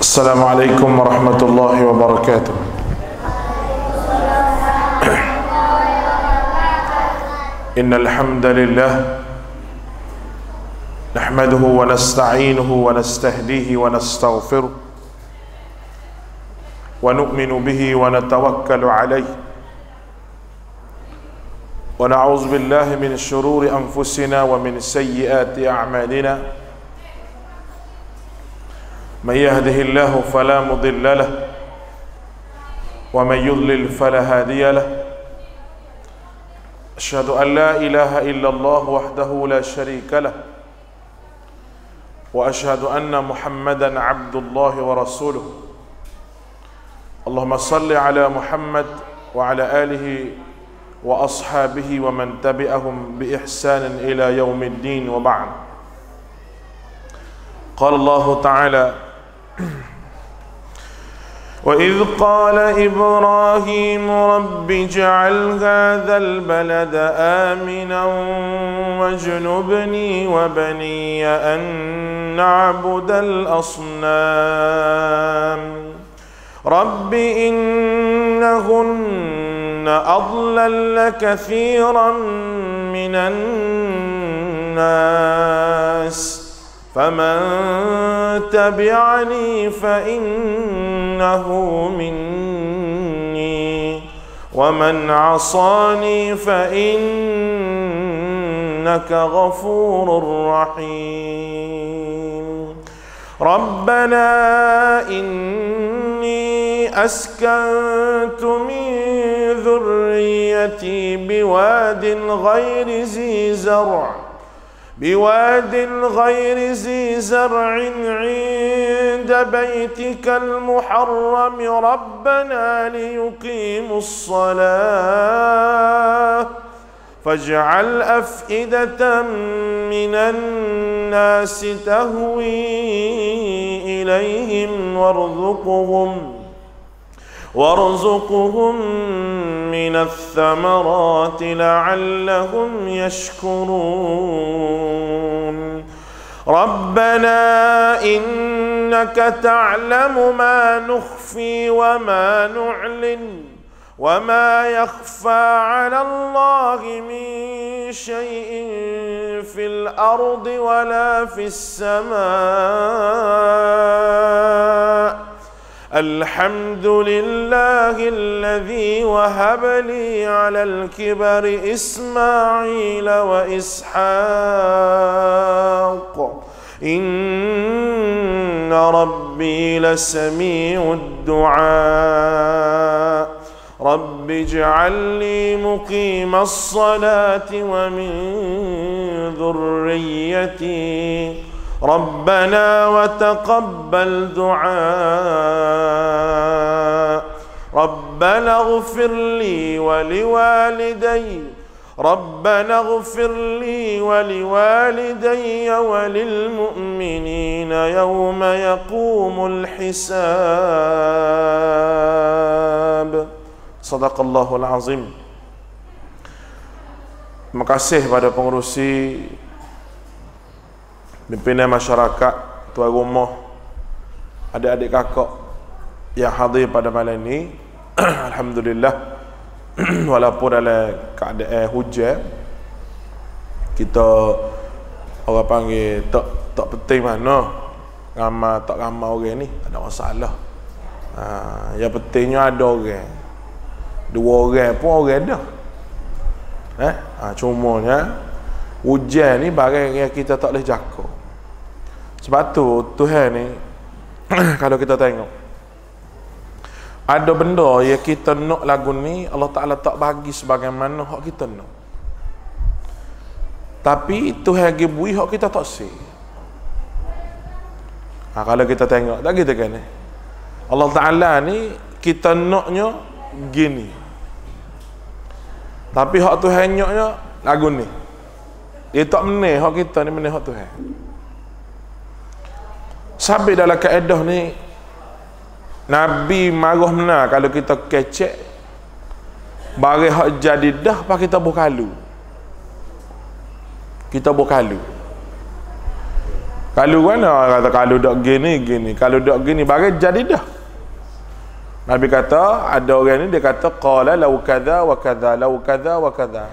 السلام عليكم ورحمة الله وبركاته إن الحمد لله نحمده ونستعينه ونستهديه ونستغفره ونؤمن به ونتوكل عليه ونعوذ بالله من شرور انفسنا ومن سيئات اعمالنا من يهده الله فلا مضل له ومن يضلل فلا هادي له اشهد ان لا اله الا الله وحده لا شريك له واشهد ان محمدا عبد الله ورسوله اللهم صل على محمد وعلى اله واصحابه ومن تبعهم باحسان الى يوم الدين وبعد قال الله تعالى وإذ قال إبراهيم رب اجعل هذا البلد آمنا واجنبني وبني أن نعبد الأصنام رب إنهن أضلل كثيرا من الناس فمن تبعني فانه مني ومن عصاني فانك غفور رحيم ربنا اني اسكنت من ذريتي بواد غير ذي زرع بواد غير ذي زرع عند بيتك المحرم ربنا ليقيموا الصلاة فاجعل أفئدة من الناس تهوي إليهم وارزقهم ۖ وارزقهم من الثمرات لعلهم يشكرون ربنا انك تعلم ما نخفي وما نعلن وما يخفى على الله من شيء في الارض ولا في السماء الحمد لله الذي وهب لي على الكبر إسماعيل وإسحاق إن ربي لسميع الدعاء رب اجعل لي مقيم الصلاة ومن ذريتي ربنا وتقبل دعاء ربنا اغفر لي ولوالدي ربنا اغفر لي ولوالدي وللمؤمنين يوم يقوم الحساب صدق الله العظيم Terima kasih pada pengurusi pimpinan masyarakat, tuan rumah, adik-adik kakak yang hadir pada malam ini, alhamdulillah walaupun dalam keadaan hujan kita orang panggil tak tak penting mana ramah tak ramah orang ni ada masalah. Ha, yang pentingnya ada orang. Dua orang pun orang dah. Eh, ha, cuma nya hujan ni barang yang kita tak boleh jaga. Sebab tu Tuhan ni kalau kita tengok ada benda yang kita nak lagu ni Allah Taala tak bagi sebagaimana hak kita nak. Tapi Tuhan bagi bui hak kita tak si. Ha, kalau kita tengok tak kita kan. Eh? Allah Taala ni kita naknya gini. Tapi hak Tuhan nyoknya lagu ni. Dia tak menih hak kita ni menih hak Tuhan sampai dalam kaedah ni Nabi marah mena kalau kita kecek bagi hak jadi dah pak kita bukalu. kita berkalu kalau mana kata kalau dok gini gini kalau dok gini bagi jadi dah Nabi kata ada orang ni dia kata qala law kadza wa kadza law kadza wa kadza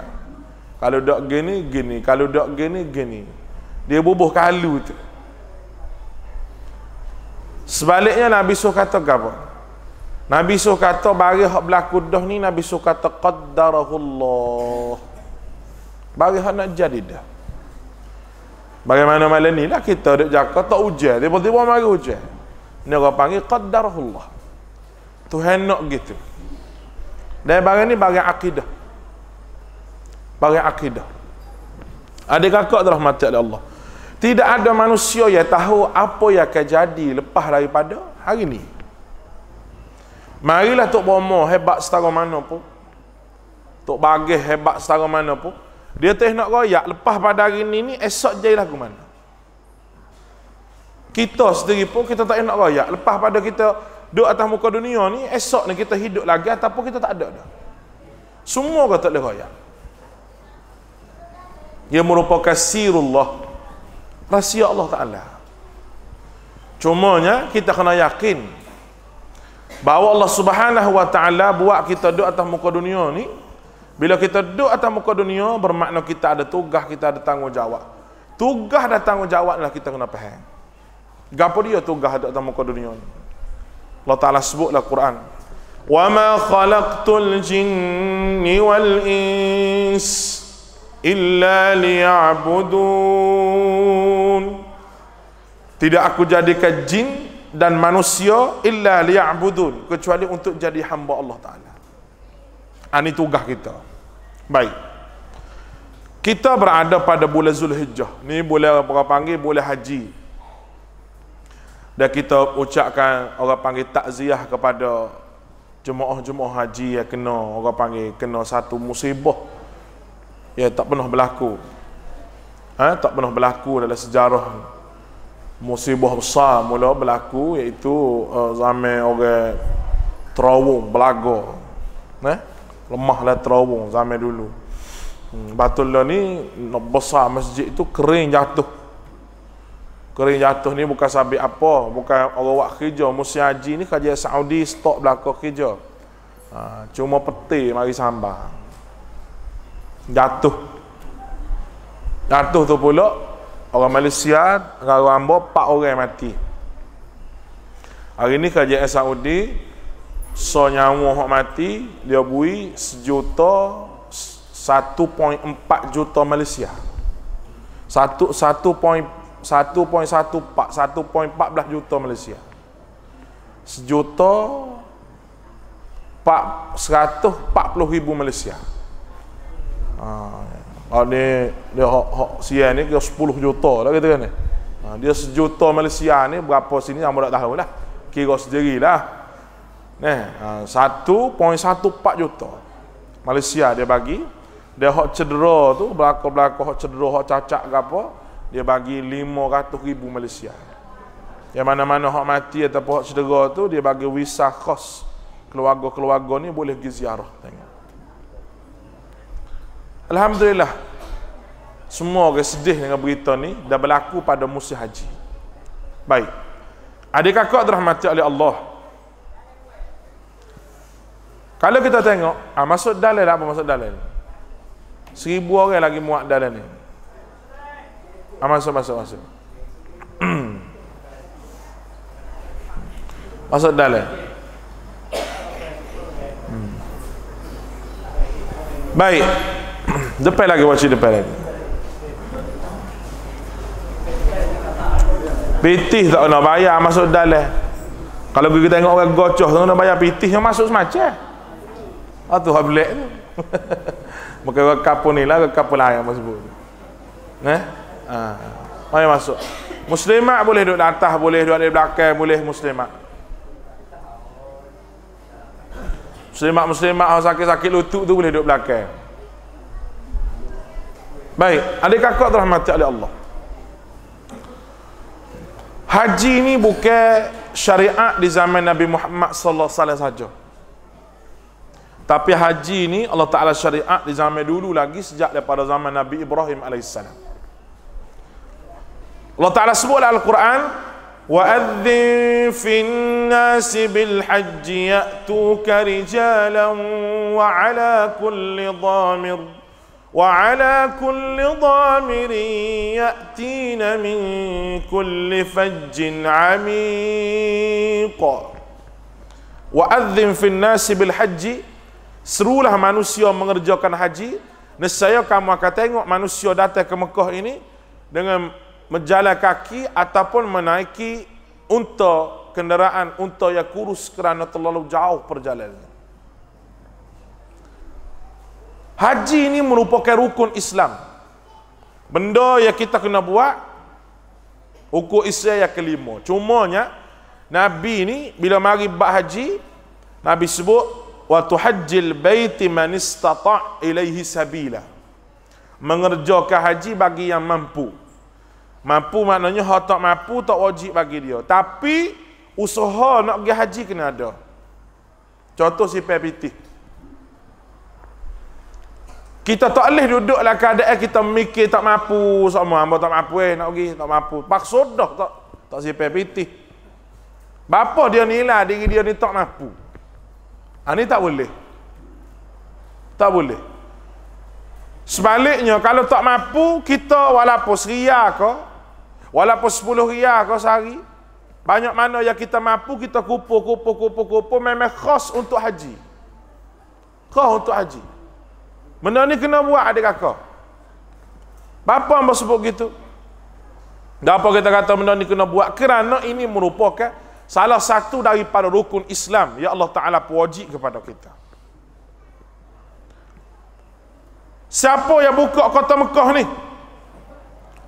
kalau dak gini gini kalau dok gini gini dia bubuh kalu tu Sebaliknya Nabi Suh kata apa? Nabi Suh kata bagi hak berlaku dah ni Nabi Suh kata qaddarahullah. Bagi hak nak jadi dah. Bagaimana malam ni lah kita duk jaga tak hujan, tiba-tiba mari hujan. Ni orang panggil qaddarahullah. Tuhan nak gitu. Dan bagi ni bagi akidah. Bagi akidah. Adik kakak terahmati oleh Allah. Tidak ada manusia yang tahu apa yang akan jadi lepas daripada hari ini. Marilah Tok Bomo hebat setara mana pun. Tok Bagih hebat setara mana pun. Dia tak nak royak lepas pada hari ini ni esok jadi lagu mana. Kita sendiri pun kita tak nak royak lepas pada kita duduk atas muka dunia ni esok ni kita hidup lagi ataupun kita tak ada dah. Semua kata tak boleh royak. Ia merupakan sirullah. Allah rahsia Allah Ta'ala cumanya kita kena yakin bahawa Allah Subhanahu Wa Ta'ala buat kita duduk atas muka dunia ni bila kita duduk atas muka dunia bermakna kita ada tugas, kita ada tanggungjawab tugas dan tanggungjawab lah kita kena faham gapo dia tugas duduk atas muka dunia ni Allah Ta'ala lah Quran وَمَا خَلَقْتُ الْجِنِّ وَالْإِنسِ إلا ليعبدون tidak aku jadikan jin dan manusia illa liya'budun kecuali untuk jadi hamba Allah Ta'ala ini ah, tugas kita baik kita berada pada bulan Zulhijjah ni boleh orang panggil boleh haji dan kita ucapkan orang panggil takziah kepada jemaah-jemaah haji yang kena orang panggil kena satu musibah ya tak pernah berlaku ha, tak pernah berlaku dalam sejarah musibah besar mula berlaku iaitu uh, zaman orang terowong belaga eh? lemahlah terowong zaman dulu hmm, batul lah ni besar masjid tu kering jatuh kering jatuh ni bukan sabi apa bukan orang buat kerja musim haji ni kerja Saudi stok belaka kerja ha, cuma peti mari sambang jatuh jatuh tu pula orang Malaysia rambo 4 orang yang mati hari ni kerja Saudi so nyawa yang mati dia bui sejuta 1.4 juta Malaysia 1.14 juta Malaysia sejuta 140 ribu Malaysia Ha, ah, ni dia hak hak sian ni dia 10 juta lah kata kan ni. Ha, ah, dia sejuta Malaysia ni berapa sini yang tak tahu lah. Kira sendirilah. Nah, ha, 1.14 juta. Malaysia dia bagi dia hak cedera tu belako-belako hak cedera hak cacat ke apa dia bagi 500 ribu Malaysia. Yang mana-mana hak mati ataupun hak cedera tu dia bagi visa kos keluarga-keluarga ni boleh pergi ziarah tengok. Alhamdulillah Semua orang sedih dengan berita ni Dah berlaku pada musim haji Baik Adik kakak terahmati oleh Allah Kalau kita tengok ah, Masuk dalil lah, apa masuk dalil Seribu orang lagi muat dalil ni ah, Masuk masuk masuk Masuk dalil hmm. Baik depan lagi baca depan lagi pitih tak nak bayar masuk dalam kalau kita tengok orang gocoh tak nak bayar pitih yang masuk semacam oh tu tu maka orang kapur ni lah orang kapur lah yang masuk eh ah, mari masuk muslimat boleh duduk di atas boleh duduk di belakang boleh muslimat muslimat muslimat orang sakit-sakit lutut tu boleh duduk belakang Baik, adik kakak terahmati oleh Allah. Haji ni bukan syariat di zaman Nabi Muhammad sallallahu alaihi wasallam saja. Tapi haji ni Allah Taala syariat di zaman dulu lagi sejak daripada zaman Nabi Ibrahim alaihissalam. Allah Taala sebut dalam Al-Quran wa adzin fin nas bil haji yatu rijalan wa ala kulli dhamir وعلى كل ضامر ياتين من كل فج عميق واذن في الناس بالحج serulah manusia mengerjakan haji nescaya kamu akan tengok manusia datang ke Mekah ini dengan menjala kaki ataupun menaiki unta kenderaan unta yang kurus kerana terlalu jauh perjalanannya Haji ini merupakan rukun Islam. Benda yang kita kena buat ukur Isra yang kelima. Cuma nya Nabi ini bila mari buat haji, Nabi sebut wa tuhajjil baiti man istata ilaihi sabila. Mengerjakan haji bagi yang mampu. Mampu maknanya hak tak mampu tak wajib bagi dia. Tapi usaha nak pergi haji kena ada. Contoh si Pepitih kita tak boleh duduklah keadaan kita mikir tak mampu sama hamba tak mampu eh nak pergi tak mampu paksa dah tak tak siapa piti bapa dia nilai diri dia ni tak mampu ha, ni tak boleh tak boleh sebaliknya kalau tak mampu kita walaupun seria ke walaupun sepuluh ria ke sehari banyak mana yang kita mampu kita kupu kupu kupu kupu memang khas untuk haji khas untuk haji Benda ni kena buat adik kakak. Bapa hamba sebut begitu. Dapat kita kata benda ni kena buat kerana ini merupakan salah satu daripada rukun Islam yang Allah Ta'ala wajib kepada kita. Siapa yang buka kota Mekah ni?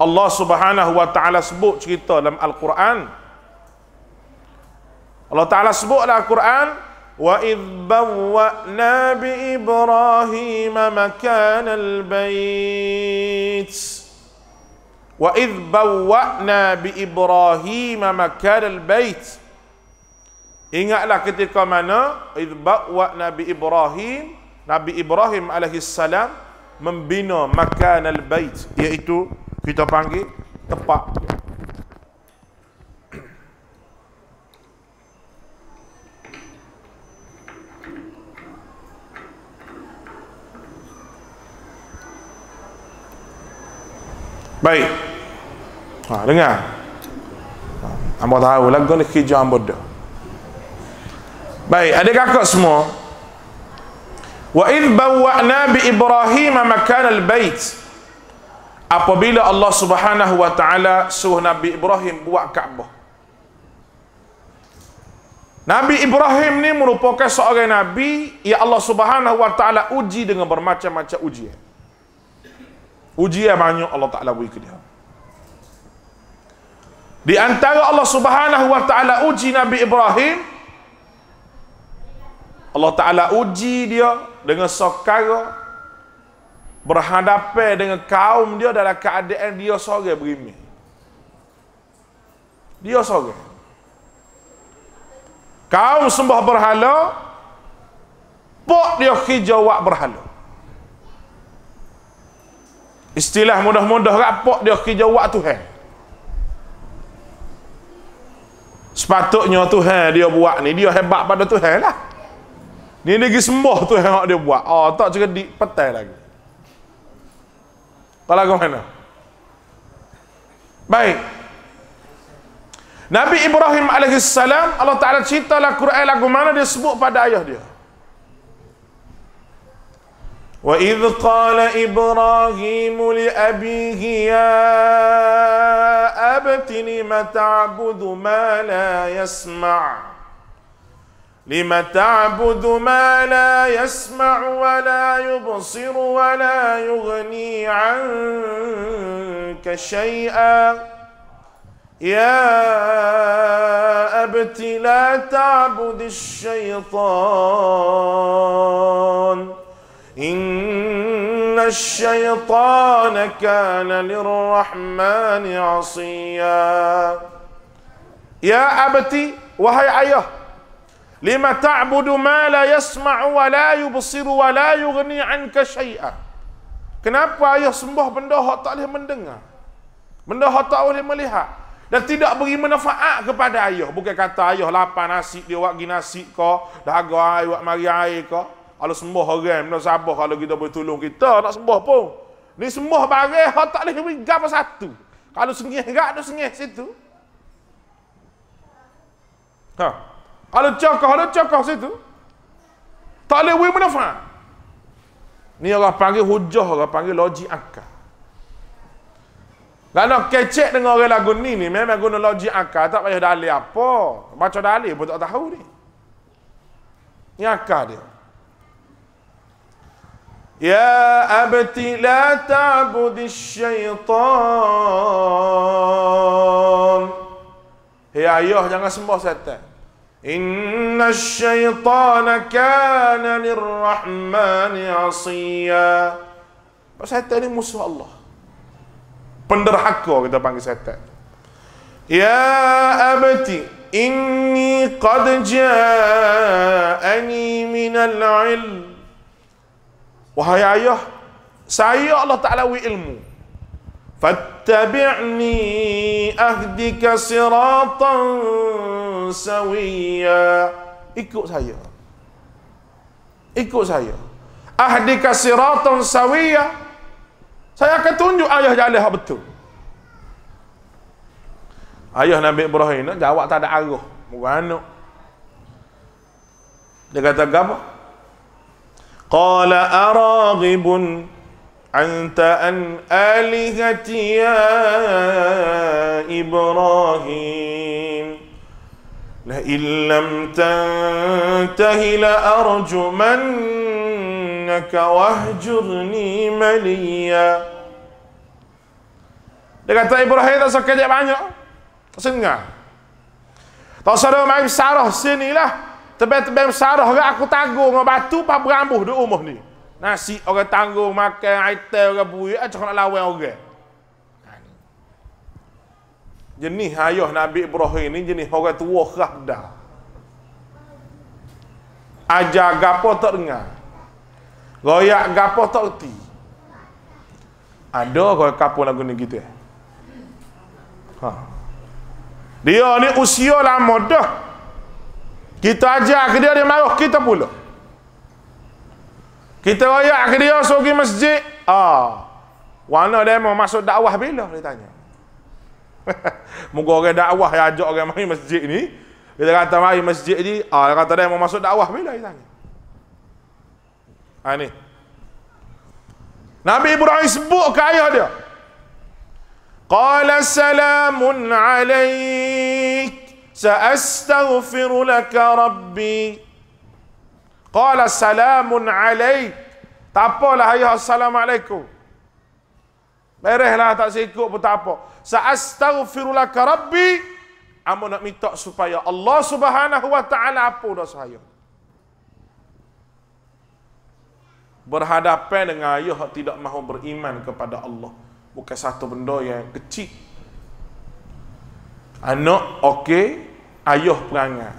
Allah Subhanahu Wa Ta'ala sebut cerita dalam Al-Quran. Allah Ta'ala sebutlah al Al-Quran. وإذ بوأنا بإبراهيم مكان البيت وإذ بوأنا بإبراهيم مكان البيت Ingatlah ketika mana Ibn Ba'wa' Nabi Ibrahim Nabi Ibrahim AS Membina makan al-bayt Iaitu kita panggil tempat Baik. Ha, dengar. Ha, ambo tahu lagu ni hijau ambo dia. Baik, ada kakak semua. Wa id bawwa'na bi Ibrahim makan al-bait. Apabila Allah Subhanahu wa taala suruh Nabi Ibrahim buat Kaabah. Nabi Ibrahim ni merupakan seorang nabi yang Allah Subhanahu wa taala uji dengan bermacam-macam ujian uji yang banyak Allah Ta'ala beri ke dia di antara Allah Subhanahu Wa Ta'ala uji Nabi Ibrahim Allah Ta'ala uji dia dengan sokara berhadapan dengan kaum dia dalam keadaan dia sore berimi dia sore kaum sembah berhala pok dia hijau wak berhala Istilah mudah-mudah rapok dia kerja buat Tuhan. Sepatutnya Tuhan dia buat ni, dia hebat pada Tuhan lah. Ni lagi sembah Tuhan yang dia buat. Oh, tak cakap di petai lagi. Kalau ke mana? Baik. Nabi Ibrahim alaihissalam Allah Ta'ala cerita lah Quran lagu mana dia sebut pada ayah dia. وإذ قال إبراهيم لأبيه يا أبت لم تعبد ما لا يسمع لم تعبد ما لا يسمع ولا يبصر ولا يغني عنك شيئا يا أبت لا تعبد الشيطان إن الشيطان كان للرحمن عصيا يا أبتي وهي أيه لما تعبد ما لا يسمع ولا يبصر ولا يغني عنك شيئا Kenapa ayah sembah benda hak tak boleh mendengar? Benda hak tak boleh melihat dan tidak beri manfaat kepada ayah. Bukan kata ayah lapar nasi dia buat gi nasi ke, dagang ayah buat mari air ke. Kalau sembah orang, nak sabar kalau kita boleh tolong kita, nak sembah pun. Ni sembah barang, hak tak boleh berikan apa satu. Kalau sengih gak, ada sengih situ. Ha. Kalau cakap, kalau cakap situ. Tak boleh berikan apa. Ni orang panggil hujah, orang panggil logik akal. Lah, nak kecek dengan orang lagu ni ni memang guna logik akal tak payah dalil apa. Baca dalil pun tak tahu ni. Ni akal dia. يا أبت لا تعبد الشيطان يا أيها jangan sembah setan إن الشيطان كان للرحمن عصيا Setan ini musuh Allah Penderhaka kita panggil setan Ya abati Inni qad ja'ani minal ilm Wahai ayah, saya Allah Ta'ala wi ilmu. Fattabi'ni ahdika siratan sawiyya. Ikut saya. Ikut saya. Ahdika siratan sawiyya. Saya akan tunjuk ayah jalan yang betul. Ayah Nabi Ibrahim nak jawab tak ada arah. Bukan anak. Dia kata, apa? قال أراغب أنت أن آلهتي يا إبراهيم لئن لم تنته لأرجمنك واهجرني مليا Dia kata Ibrahim tak usah kerja banyak. Tak sengah. Tak usah ada main sarah sinilah. Tebet-tebet besar orang aku tanggung dengan batu pa berambuh di rumah ni. Nasi orang tanggung makan item orang buih aja ah, nak lawan orang. Ha, jenis ayah Nabi Ibrahim ni jenis orang tua kah dah. Aja gapo tak dengar. Royak gapo tak reti. Ada kau kapo nak guna gitu eh. Ha. Dia ni usia lama dah. Kita ajak ke dia, dia marah kita pula. Kita royak ke dia, suruh pergi masjid. Ah, Wana dia mau masuk dakwah bila? Dia tanya. Moga orang dakwah yang ajak orang mari masjid ni. Kita kata mari masjid ni. Ah, dia kata dia mau masuk dakwah bila? Dia tanya. Ha, ni. Nabi Ibrahim sebut ke ayah dia. Qala salamun alaih. سأستغفر لك ربي قال سلام عليك tak apalah ayah assalamualaikum Merehlah tak sikut pun tak apa. Sa'astaghfirulaka rabbi. Amu nak minta supaya Allah subhanahu wa ta'ala apa dah saya. Berhadapan dengan ayah tidak mahu beriman kepada Allah. Bukan satu benda yang kecil. Anak okey, ayah perangai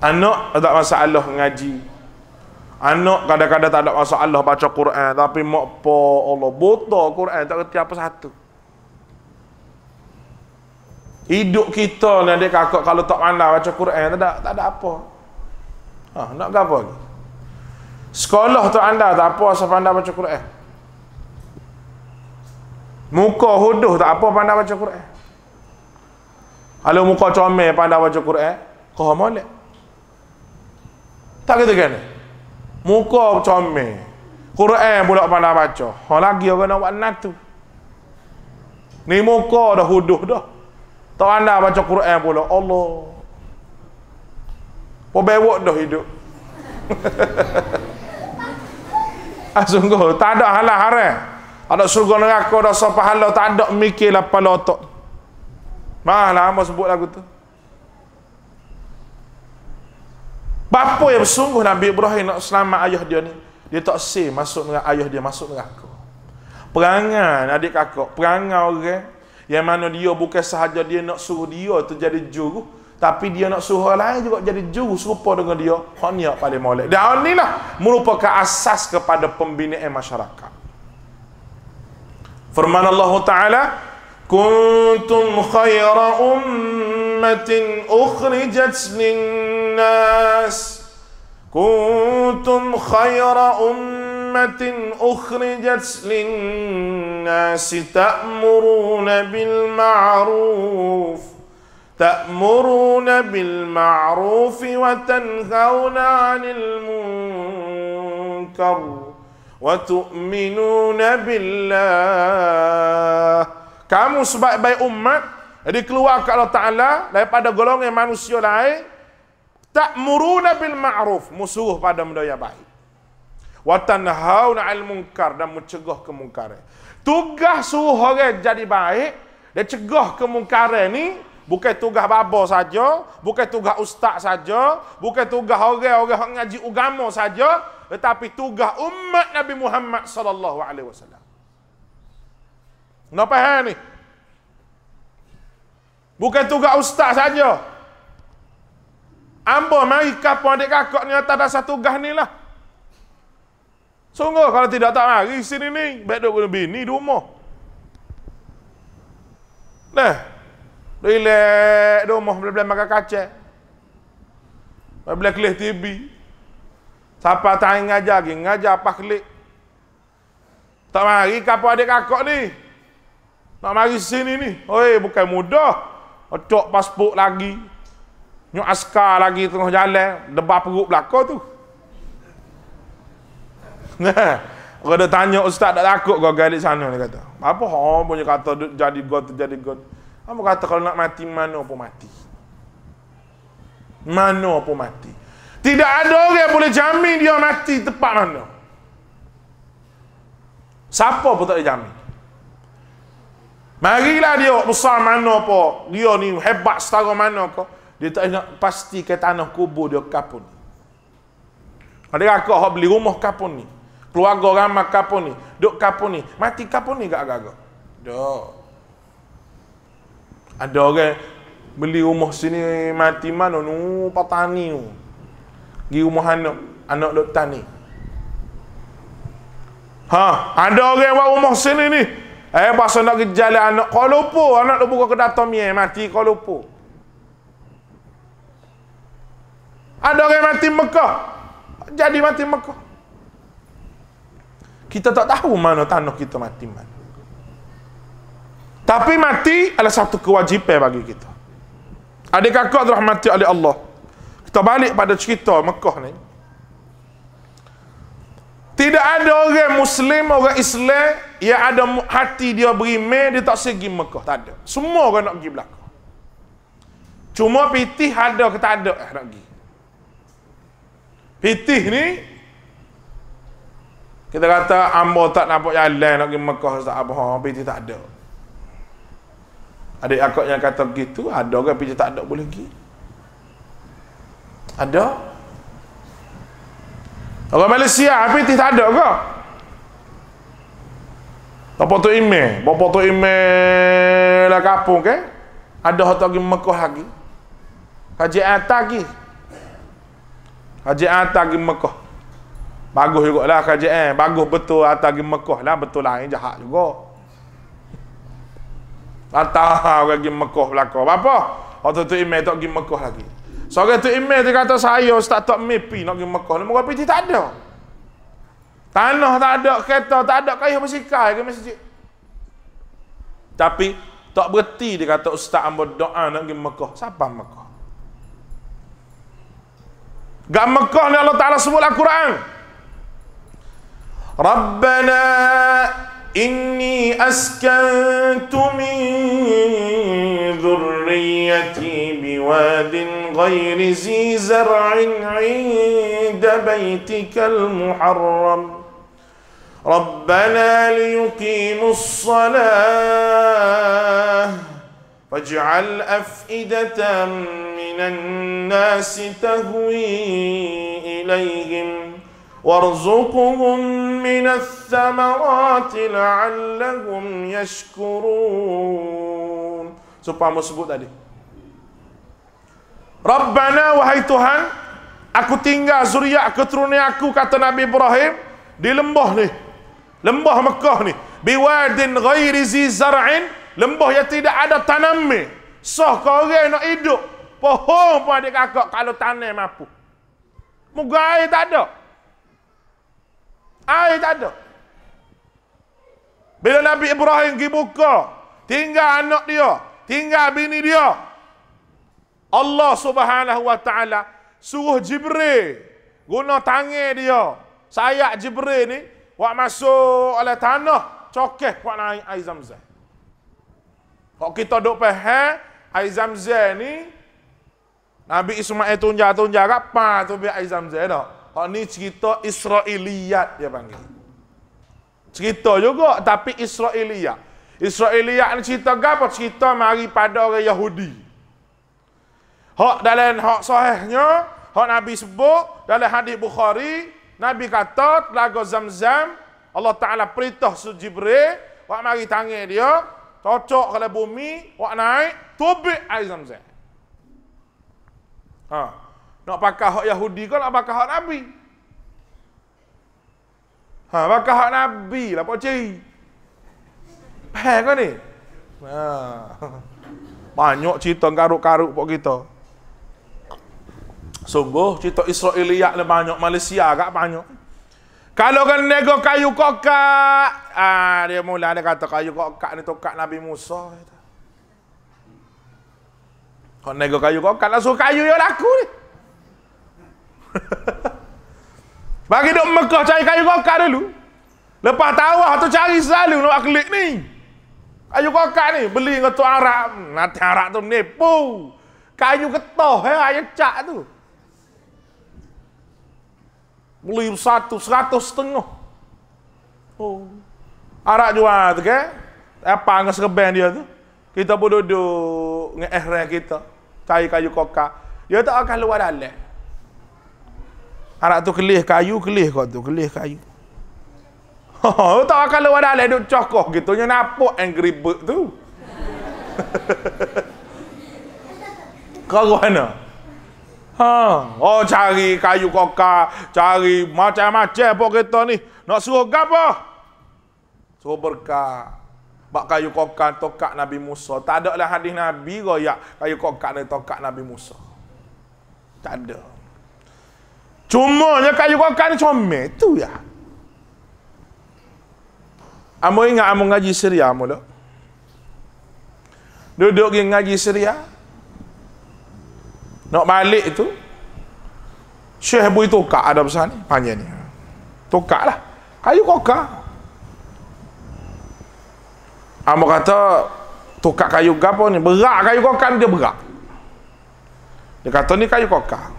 anak tak masalah ngaji anak kadang-kadang tak ada masalah baca Quran tapi makpa Allah buta Quran tak kerti apa satu hidup kita ni adik kakak kalau tak pandai baca Quran tak ada, tak ada apa ha, nak apa lagi? sekolah tu anda tak apa asal pandai baca Quran muka hodoh tak apa pandai baca Quran ala muka come pandai baca Quran ko hamole tak kata kan muka come Quran pula pandai baca ha lagi orang nak buat natu ni muka dah huduh dah tak pandai baca Quran pula Allah po bewok dah hidup Asungguh ah, tak ada halah haram. Ada surga neraka, ada sapa halal, tak ada mikir lah pala otak. Mah lama sebut lagu tu. Bapa yang bersungguh Nabi Ibrahim nak selamat ayah dia ni. Dia tak si masuk dengan ayah dia masuk dengan aku. Perangan adik kakak. Perangan orang. Yang mana dia bukan sahaja dia nak suruh dia tu jadi juru. Tapi dia nak suruh orang lain juga jadi juru serupa dengan dia. Hanya paling molek. Dan inilah merupakan asas kepada pembinaan masyarakat. Firman Allah Ta'ala. كنتم خير أمة أخرجت للناس كنتم خير أمة أخرجت للناس تأمرون بالمعروف تأمرون بالمعروف وتنهون عن المنكر وتؤمنون بالله kamu sebagai baik umat jadi keluar ke Allah Ta'ala daripada golongan manusia lain tak muruna bil ma'ruf musuh pada benda yang baik wa tanhauna al munkar dan mencegah kemungkaran tugas suruh orang jadi baik dan cegah kemungkaran ni bukan tugas babo saja bukan tugas ustaz saja bukan tugas orang-orang ngaji agama saja tetapi tugas umat Nabi Muhammad sallallahu alaihi wasallam nak faham ni? Bukan tugas ustaz saja. Ambo mari kapo adik kakak ni atas dasar tugas ni lah. Sungguh kalau tidak tak mari sini ni, baik duk guna bini di rumah. Nah. Relax di rumah bila-bila makan kacang. Bila-bila kelih TV. Siapa tak ingin ngajar lagi, ngajar apa klik. Tak mari kapo adik kakak ni. Nak mari sini ni. Oi, bukan mudah. Otok pasport lagi. Nyok askar lagi tengah jalan, debar perut belaka tu. Orang dia tanya ustaz tak takut kau galik sana ni kata. Apa ha oh, punya kata jadi god jadi god. Apa kata kalau nak mati mana pun mati. Mana pun mati. Tidak ada orang yang boleh jamin dia mati tepat mana. Siapa pun tak boleh jamin. Marilah dia besar mana apa. Dia ni hebat setara mana apa. Dia tak nak pasti ke tanah kubur dia kapun. Ada raka yang beli rumah kapun ni. Keluarga ramah kapun ni. Duk kapun ni. Mati kapun ni gak agak Duh. Ada orang beli rumah sini mati mana nu patani nu. Gi rumah anak anak duk tani. Ha, ada orang buat rumah sini ni. Eh, pasal nak gejala anak. Kau lupa anak tu buka kedatang mati kau lupa. Ada orang mati Mekah. Jadi mati Mekah. Kita tak tahu mana tanah kita mati mana. Tapi mati adalah satu kewajipan bagi kita. Adik kakak terahmati oleh Allah. Kita balik pada cerita Mekah ni. Tidak ada orang Muslim, orang Islam yang ada hati dia berime, dia tak segi Mekah. Tak ada. Semua orang nak pergi belakang. Cuma pitih ada ke tak ada? Eh, nak pergi. Pitih ni, kita kata, Ambo tak nampak jalan nak pergi Mekah, tak apa, ha, pitih tak ada. Ada akak yang kata begitu, ada orang pitih tak ada boleh pergi. Ada. Ada. Orang Malaysia api tak ada ke? Bapak tu ime, bapak tu ime lah kapung ke? Ada hotel lagi Mekah lagi. Haji Atta lagi. Haji Atta lagi Mekah. Bagus juga lah kerja eh. Bagus betul Atta lagi Mekah lah. Betul lah yang jahat juga. Atta orang lagi Mekah belakang. Bapak? Hotel tu ime tak lagi Mekah lagi. Seorang tu email dia kata saya Ustaz tak mepi nak pergi Mekah. Mekah piti tak ada. Tanah tak ada, kereta tak ada, kayuh basikal ke masjid. Tapi tak berhenti dia kata Ustaz ambo doa nak pergi Mekah. Siapa Mekah? Gak Mekah ni Allah Ta'ala sebut Al-Quran. Rabbana إني أسكنت من ذريتي بواد غير ذي زرع عند بيتك المحرم ربنا ليقيموا الصلاة فاجعل أفئدة من الناس تهوي إليهم وارزقهم من الثمرات لعلهم يشكرون Sumpah sebut tadi Rabbana wahai Tuhan Aku tinggal zuriat keturunan aku Kata Nabi Ibrahim Di lembah ni Lembah Mekah ni Biwadin ghairi zizara'in Lembah yang tidak ada tanam Soh korang nak hidup Pohon pun adik kakak Kalau tanam apa Mugai tak ada Air tak ada. Bila Nabi Ibrahim pergi buka, tinggal anak dia, tinggal bini dia. Allah Subhanahu Wa Taala suruh Jibril guna tangan dia. Sayak Jibril ni buat masuk oleh tanah, cokek buat naik air zamzam. Kalau kita dok faham, air zamzam ni Nabi Ismail tunjak-tunjak apa tu biar air zamzam dah. Oh ni cerita Israeliat dia panggil. Cerita juga tapi Israeliat. Israeliat ni cerita apa? Cerita mari pada orang Yahudi. Hak dalam hak sahihnya, hak Nabi sebut dalam hadis Bukhari, Nabi kata lagu Zamzam, Allah Taala perintah su Jibril, wak mari tangi dia, cocok ke bumi, wak naik tubik air Zamzam. Ha. Nak pakai hak Yahudi kau nak pakai hak Nabi. Ha, pakai hak Nabi lah Pak Cik. Pahal kau ni? Ha. Banyak cerita karuk-karuk Pak kita. Sungguh cerita Israel yang lebih banyak Malaysia agak banyak. Kalau kan nego kayu kokak, ah dia mula dia kata kayu kokak ni tokak Nabi Musa. Kalau nego kayu kokak, langsung kayu yang laku ni. Bagi duk Mekah cari kayu rokat dulu. Lepas tawah tu cari selalu nak klik ni. Kayu rokat ni beli dengan tu Arab. Hmm, nanti Arab tu menipu. Kayu ketoh ya, eh, ayam cak tu. Beli satu, seratus setengah. Oh. Arab jual tu ke? Okay? Apa dengan sekeben dia tu? Kita pun duduk dengan ehre kita. Cari kayu kokak. Dia tak akan luar dalam. Harap tu kelih kayu, kelih kau tu, kelih kayu. Ha, tak akan lewat dah leduk cokoh gitu. Nya napuk angry bird tu. kau mana? Ha, oh cari kayu koka, cari macam-macam apa kita ni. Nak suruh apa? Suruh berkah. Bak kayu koka tokak Nabi Musa. Tak ada lah hadis Nabi royak kayu koka ni tokak Nabi Musa. Tak ada. Cuma, Cumanya kayu kakak ni comel tu ya. Amo ingat amo ngaji Syria amo Duduk ngaji ngaji Syria. Nak balik itu, Syekh Abu itu kak ada pesan ni, panjang ni. Tokak lah. Kayu kakak. Amo kata tokak kayu gapo ni? Berak kayu kakak dia berak. Dia kata ni kayu kakak.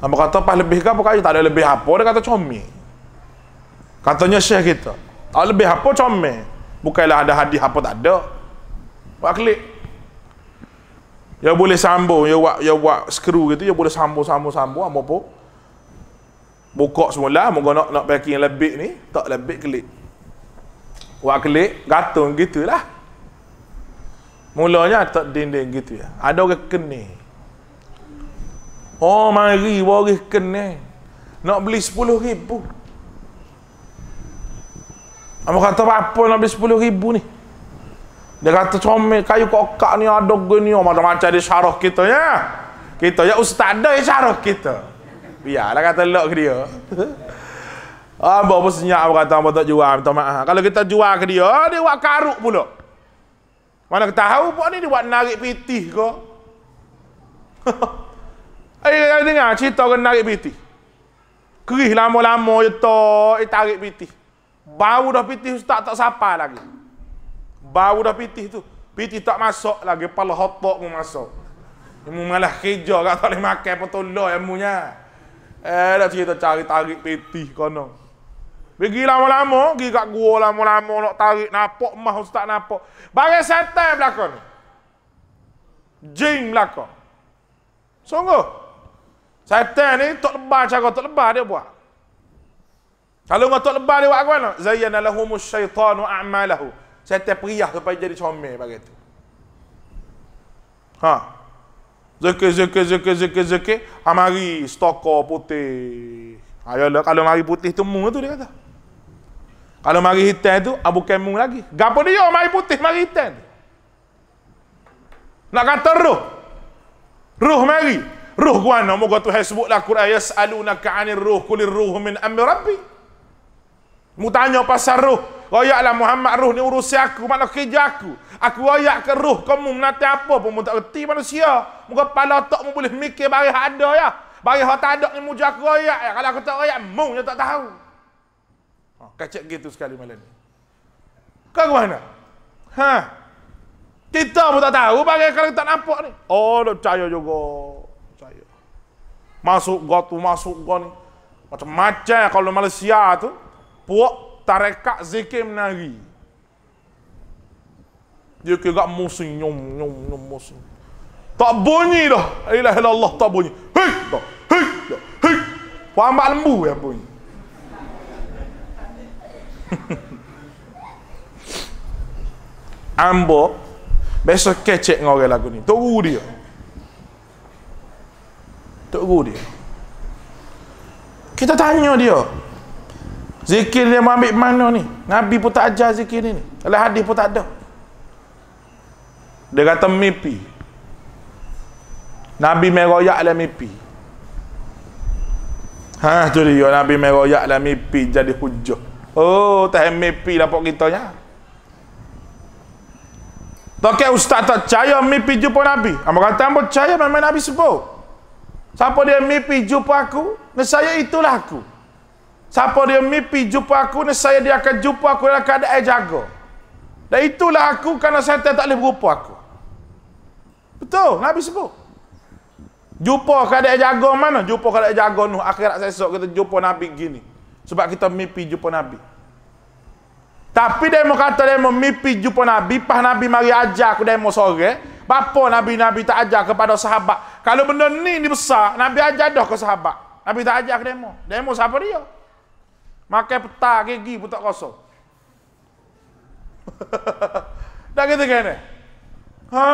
Hamba kata pas lebih ke apa kaya? Tak ada lebih apa dia kata comel. Katanya syekh kita. Tak lebih apa comel. Bukailah ada hadis apa tak ada. Buat klik. Ya boleh sambung, ya buat ya buat skru gitu, ya boleh sambung sambung sambung apa apa. Buka semula, moga nak nak packing yang lebih ni, tak lebih klik. Buat klik, gantung gitulah. Mulanya tak dinding gitu ya. Ada orang kening. Oh mari waris kena Nak beli sepuluh ribu Amor kata apa nak beli sepuluh ribu ni Dia kata comel kayu kokak ni ada geni oh, Macam-macam dia syarah kita ya Kita ya ustaz dah yang syarah kita Biarlah kata lok ke dia Apa pun senyap Apa kata apa tak jual Minta maaf Kalau kita jual ke dia ah, Dia buat karuk pula Mana kita tahu pun ni Dia buat narik pitih ke Eh, saya eh, eh, dengar cerita orang narik piti. Kerih lama-lama je tu, eh, tarik piti. Bau dah piti ustaz tak sapa lagi. Bau dah piti tu. Piti tak masuk lagi, pala hotpot pun masuk. mu malah kerja, tak boleh makan petulah emunya. Eh, dah cerita cari tarik piti konon. Pergi lama-lama, pergi kat gua lama-lama nak tarik, nampak mah ustaz nampak. Barang setan belakang ni. Jin belakang. Sungguh. So, Syaitan ni tak lebar cara tak lebar dia buat. Kalau orang tak lebar dia buat apa nak? Zayyana lahum syaitanu a'malahu. Syaitan periah supaya jadi comel bagi tu. Ha. Zeke zeke zeke zeke zeke amari ha, stok putih. Ayolah ha, ya kalau mari putih tu mu tu dia kata. Kalau mari hitam tu abu ha, kemung lagi. Gapo dia mari putih mari hitam. Nak kata roh. Roh mari. Ruh guana moga Tuhan sebutlah Quran yasalunaka anir ruh kulir ruh min amri rabbi. Mutanya pasal ruh. Royaklah Muhammad ruh ni urusi aku, mana kerja aku. Aku royakkan ruh kamu menanti apa pun mu tak reti manusia. Moga pala tak mu boleh mikir bagi hak ada ya. Bagi hak tak ada ni mu aku royak. Ya. Kalau aku tak royak, mu yang tak tahu. Ha, kacak gitu sekali malam ni. Kau ke mana? Ha. Kita pun tak tahu bagi kalau tak nampak ni. Oh, tak percaya juga masuk gua tu masuk gua ni macam macam kalau Malaysia tu puak tarekat zikir menari dia kira musim nyum nyum nyum musim tak bunyi dah ilah ilah Allah tak bunyi hei dah hei dah hei puan mak lembu ya bunyi ambo besok kecek ngore lagu ni tunggu dia Tok Guru dia kita tanya dia zikir dia ambil mana ni Nabi pun tak ajar zikir ni dalam hadis pun tak ada dia kata mimpi Nabi meroyak dalam mimpi ha tu dia Nabi meroyak dalam mimpi jadi hujah oh tak mimpi lah pok kita ya Tokek ustaz tak percaya mimpi jumpa Nabi. Amak kata ambo percaya memang Nabi sebut. Siapa dia mimpi jumpa aku, nescaya itulah aku. Siapa dia mimpi jumpa aku, nescaya dia akan jumpa aku dalam keadaan jaga. Dan itulah aku kerana saya tak boleh berupa aku. Betul, Nabi sebut. Jumpa keadaan jaga mana? Jumpa keadaan jaga ni. Akhirat saya sok kita jumpa Nabi gini. Sebab kita mimpi jumpa Nabi. Tapi demo kata demo mau mimpi jumpa Nabi. Pas Nabi mari ajar aku demo mau sore. Bapa Nabi-Nabi tak ajar kepada sahabat. Kalau benda ni ni besar, Nabi ajar dah ke sahabat. Nabi tak ajar ke demo. Demo siapa dia? Makai peta, gigi pun tak kosong. Dah kata kena. Ha.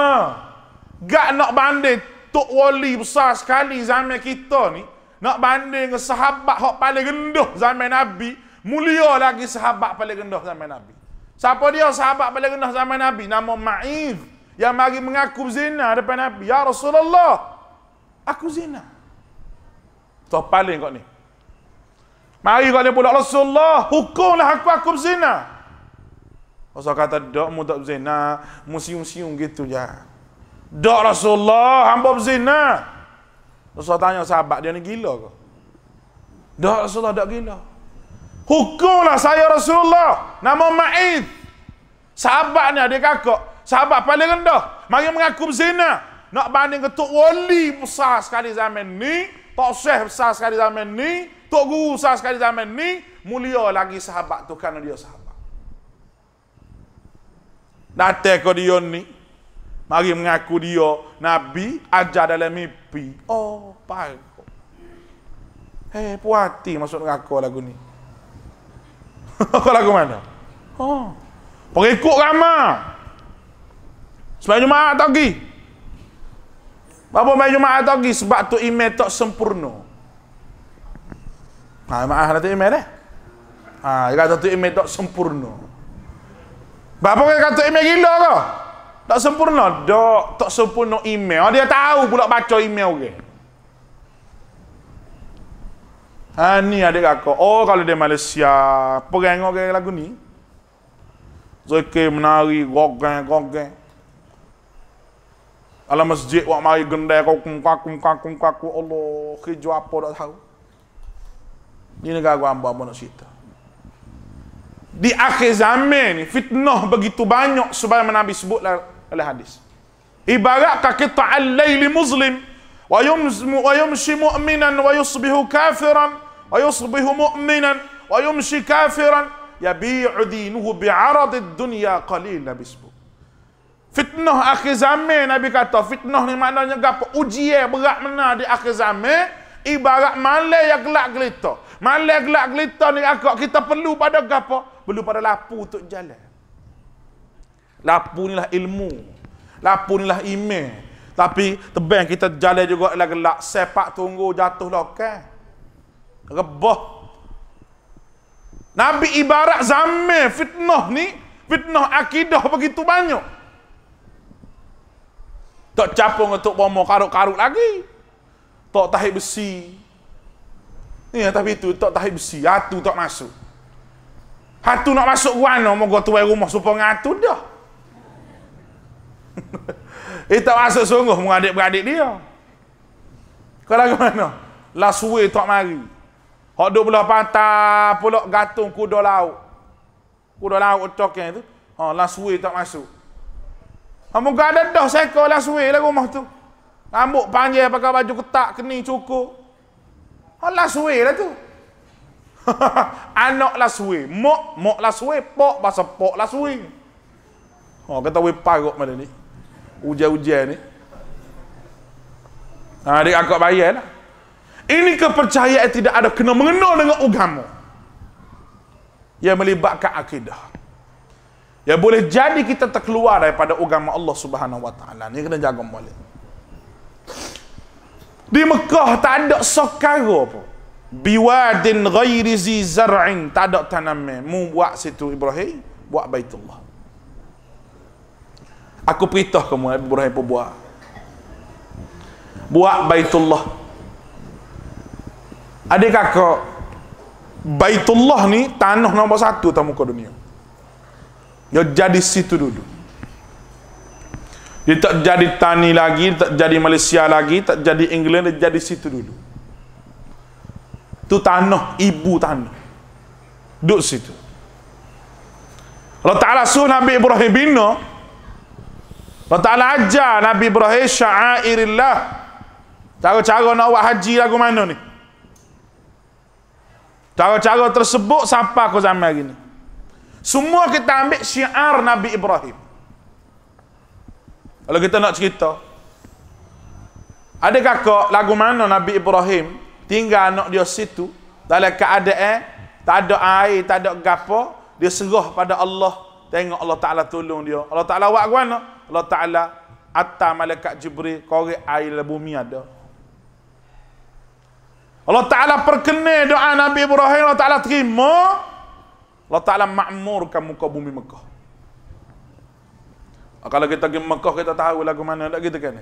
Gak nak banding Tok Wali besar sekali zaman kita ni. Nak banding dengan sahabat yang paling rendah zaman Nabi. Mulia lagi sahabat paling rendah zaman Nabi. Siapa dia sahabat paling rendah zaman Nabi? Nama Ma'in yang mari mengaku zina depan Nabi. Ya Rasulullah, aku zina. Tuh paling kau ni. Mari kau ni pula Rasulullah, hukumlah aku, aku zina. Rasul kata, dok mu tak zina, mu sium-sium gitu je. Dok Rasulullah, hamba zina. Rasulullah tanya sahabat, dia ni gila ke? Dok Rasulullah, dok gila. Hukumlah saya Rasulullah, nama Ma'id. ni ada kakak, Sahabat paling rendah. Mari mengaku berzina. Nak banding ke Tok Wali besar sekali zaman ni. Tok Syekh besar sekali zaman ni. Tok Guru besar sekali zaman ni. Mulia lagi sahabat tu kerana dia sahabat. Datang ke dia ni. Mari mengaku dia Nabi ajar dalam mimpi. Oh, pagi. Hei, eh, puati masuk aku lagu ni. lagu mana? Oh. Pengikut ramah. Sebab Jumaat tak pergi. Bapa main Jumaat tak pergi sebab tu email tak sempurna. Ha, maaf lah tu email dah. Ha, dia kata tu email tak sempurna. Bapa kata tu email gila ke? Tak sempurna. Dok, tak sempurna email. Oh, dia tahu pula baca email ke. Ha, ni adik aku. Oh, kalau dia Malaysia, pergi tengok lagu ni. Zeke menari, gogeng, gogeng ala masjid Wak mari gendai kau kum kwa kum kwa kum kwa ku Allah hijau apa dah tahu ni nak aku ambo ambo nak cerita di akhir zaman ni fitnah begitu banyak Sebab Nabi sebut lah, dalam hadis ibarat ka kita al muslim wa yumsimu wa yumshi mu'minan wa yusbihu kafiran wa yusbihu mu'minan wa yumshi kafiran yabi'u dinuhu bi'aradid dunya qalil Nabi Fitnah akhir zaman Nabi kata fitnah ni maknanya gapo ujian berat mana di akhir zaman ibarat malai yang gelak gelita. Malai gelak gelita ni agak kita perlu pada gapo? Perlu pada lapu untuk jalan. Lapu inilah ilmu. Lapu inilah iman. Tapi tebang kita jalan juga lah gelak sepak tunggu jatuh lokan. Rebah. Nabi ibarat zaman fitnah ni fitnah akidah begitu banyak. Tak capung untuk bomo karuk-karuk lagi. Tak tahi besi. Ya, tapi itu tak tahi besi. Hatu tak masuk. Hatu nak masuk guana, moga tuai rumah supaya ngatu dah. Itu eh, tak masuk sungguh adik beradik dia. Kalau ke mana? Lasui tak mari. Hak duduk belah pantai pulak gatung kuda laut. Kuda laut cokeng tu. Ha, lasui tak masuk. Muka ada dah seko lah suwe lah rumah tu. Rambut panjang pakai baju ketak, keni cukup. Oh, lah suwe lah tu. Anak lah suwe. Mok, mok lah suwe. Pok, bahasa pok lah suwe. Oh, kata weh parok mana ni. Ujian-ujian ni. Nah, dia akak bayar lah. Ini kepercayaan tidak ada kena mengenal dengan agama. Yang melibatkan akidah. Ya boleh jadi kita terkeluar daripada agama Allah Subhanahu Wa Taala. Ni kena jaga molek. Di Mekah tak ada sokaro apa. Biwadin ghairi zi tak ada tanaman. Mu buat situ Ibrahim, buat Baitullah. Aku perintah kamu Ibrahim pun buat. Buat Baitullah. Adik kakak, Baitullah ni tanah nombor satu tak muka dunia. Dia jadi situ dulu. Dia tak jadi Tani lagi, tak jadi Malaysia lagi, tak jadi England, dia jadi situ dulu. Tu tanah, ibu tanah. Duduk situ. Allah Ta'ala suruh Nabi Ibrahim bina. Allah Ta'ala ajar Nabi Ibrahim syairillah. Cara-cara nak buat haji lagu mana ni? Cara-cara tersebut sampai ke zaman hari ni. Semua kita ambil syiar Nabi Ibrahim. Kalau kita nak cerita, ada kakak lagu mana Nabi Ibrahim tinggal anak dia situ dalam keadaan tak ada air, tak ada gapo, dia serah pada Allah. Tengok Allah Taala tolong dia. Allah Taala buat guana? Allah Taala atta malaikat Jibril korek air bumi ada. Allah Taala perkenal doa Nabi Ibrahim, Allah Taala terima. Allah Ta'ala makmurkan muka bumi Mekah. Ah, kalau kita pergi Mekah, kita tahu lagu mana. Tak kita kan?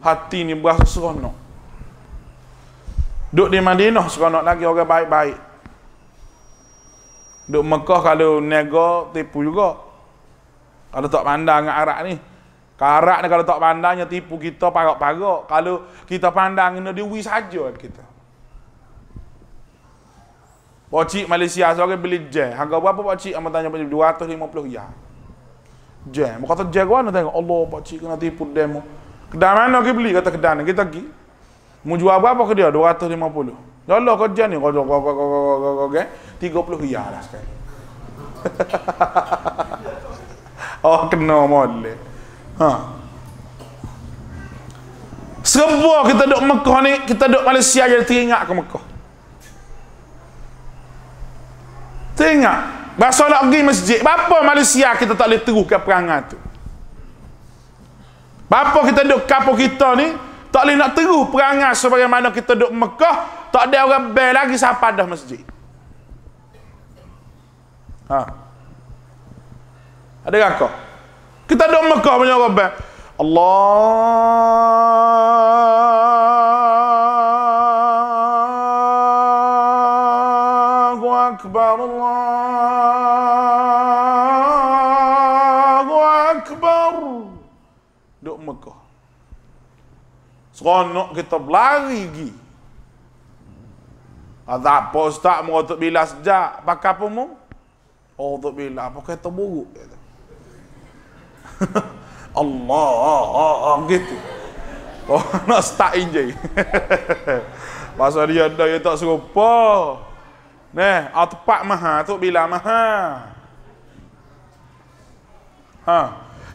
Hati ni berasa seronok. Duduk di Madinah, seronok lagi orang baik-baik. Duduk Mekah kalau nego, tipu juga. Kalau tak pandang dengan Arak ni. Arak ni kalau tak pandangnya tipu kita parok-parok. Kalau kita pandang, dia wis saja kita. Pak Malaysia seorang beli jen. Harga berapa pak cik? Amat tanya ratus lima puluh riyal. Jen. Mau kata jen gua tengok Allah pak kena tipu demo. Kedai mana ke beli kata kedai Kita pergi. Mau jual berapa ke dia? puluh. Ya Allah kerja ni kau kau kau kau kau kau kau kau 30 riyal lah sekali. oh kena mole. Ha. Serba kita duduk Mekah ni, kita duduk Malaysia jadi teringat ke Mekah. Tengok. Bahasa nak pergi masjid. Bapa Malaysia kita tak boleh teruskan perangai tu. Bapa kita duduk kapo kita ni tak boleh nak terus perangai sebagaimana kita duduk Mekah, tak ada orang bel lagi siapa dah masjid. Ha. Ada gak Kita duduk Mekah punya orang bel. Allah seronok kita berlari pergi. Ah, tak apa ustaz mau untuk bila sejak pakai apa mu? Oh tok bila pakai tok buruk kata. Allah oh, oh, gitu. Oh nak start inje. Masa dia ada dia tak serupa. Neh, ah tepat maha tok bila maha. Ha.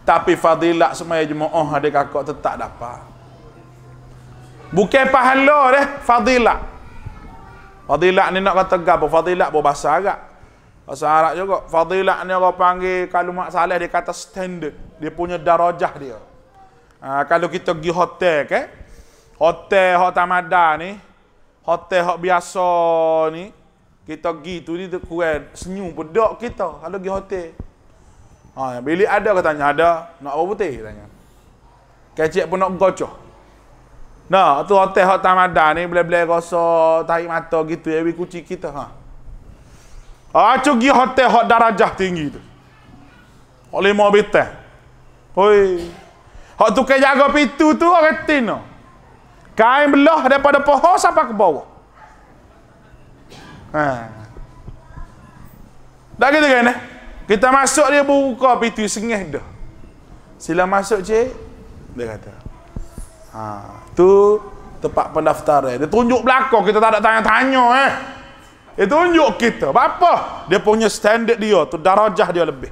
Tapi fadilat semaya jemaah oh, adik kakak tetap dapat. Bukan pahala dah, eh. fadilah. Fadilah ni nak kata apa? Fadilah pun bahasa Arab. Bahasa Arab juga. Fadilah ni orang panggil, kalau mak salih dia kata standard. Dia punya darajah dia. Ha, kalau kita pergi hotel ke, hotel hot tamada ni, hotel hot biasa ni, kita pergi tu ni kurang senyum pedak kita kalau pergi hotel. Ha, bilik ada ke tanya? Ada. Nak apa putih? Tanya. Kecik pun nak gocoh. Nah, tu hotel hot tamada ni boleh boleh rasa tarik mata gitu ya wi kucing kita ha. Ah, tu gi hotel hot darajah tinggi tu. Oleh mau bete. Hoi. Hak tu ke jaga pintu tu orang tin no. Kain belah daripada pohon sampai ke bawah. Ha. Dah gitu kan eh? Kita masuk dia buka pintu sengih dah. Sila masuk cik. Dia kata. Ha, tu tempat pendaftaran. Dia tunjuk belakang kita tak ada tanya-tanya eh. Dia tunjuk kita. Apa? Dia punya standard dia tu darajah dia lebih.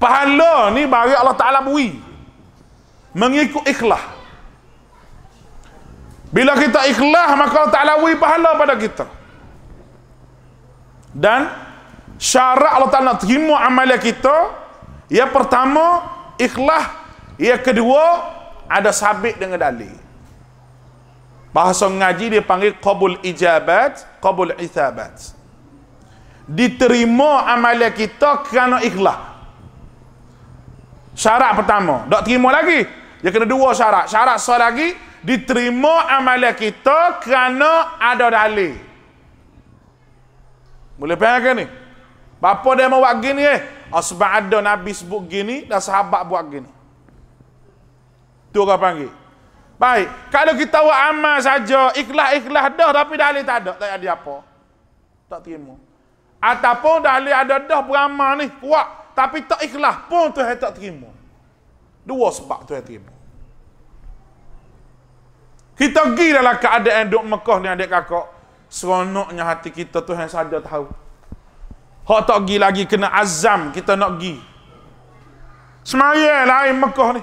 Pahala ni bagi Allah Ta'ala beri. Mengikut ikhlas. Bila kita ikhlas, maka Allah Ta'ala beri pahala pada kita. Dan syarat Allah Ta'ala terima amalan kita, yang pertama, ikhlas yang kedua ada sabit dengan dalil. Bahasa ngaji dia panggil qabul ijabat, qabul ithabat. Diterima amalan kita kerana ikhlas. Syarat pertama, tak terima lagi. Yang kena dua syarat. Syarat satu lagi, diterima amalan kita kerana ada dalil. Boleh faham ke ni? Bapa dia mau buat gini eh? Ah, sebab ada Nabi sebut gini dan sahabat buat gini. Tu orang panggil. Baik, kalau kita buat amal saja, ikhlas-ikhlas dah tapi dalil tak ada, tak ada apa. Tak terima. Ataupun dalil ada dah beramal ni kuat tapi tak ikhlas pun tu saya tak terima. Dua sebab tu saya terima. Kita pergi dalam keadaan duk Mekah ni adik kakak. Seronoknya hati kita tu yang saja tahu. Hak tak pergi lagi kena azam kita nak pergi. Semaya lain Mekah ni.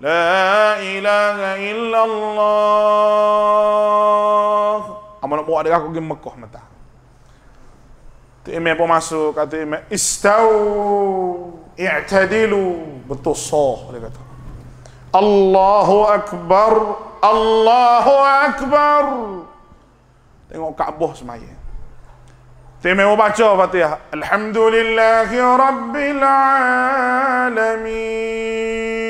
لا إله إلا الله أما نبوا ada aku pergi Mekah mata tu imam pun masuk kata imam istau i'tadilu bertusah dia kata Allahu Akbar Allahu Akbar tengok Kaabah semaya tu imam pun baca Fatihah Alhamdulillahi Rabbil Alamin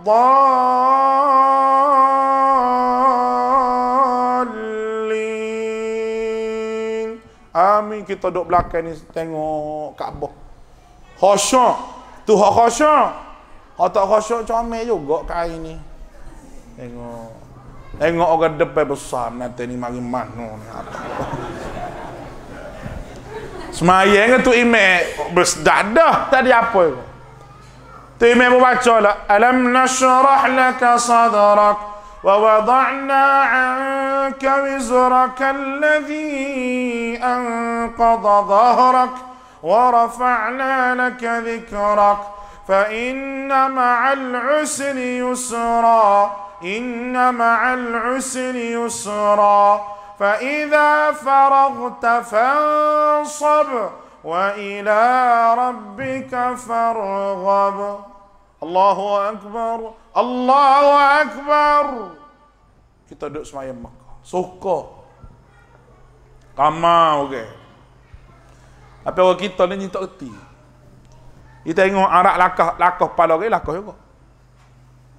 الضالين آمين kita duduk belakang ni tengok Kaabah khosyok tu hak khosyok hak tak khosyok comel juga kain ni tengok tengok orang depan besar nanti ni mari mano ni apa Semayang tu imek bersedadah tadi apa itu? طيب يا ابو باتشولا الم نشرح لك صدرك ووضعنا عنك وزرك الذي انقض ظهرك ورفعنا لك ذكرك فان مع العسر يسرا ان مع العسر يسرا فاذا فرغت فانصب وإلى ربك فارغب الله أكبر الله أكبر kita duduk semayam Mekah suka kamar Okay. Tapi orang kita ni tak reti kita tengok arak lakah lakah kepala orang lakah juga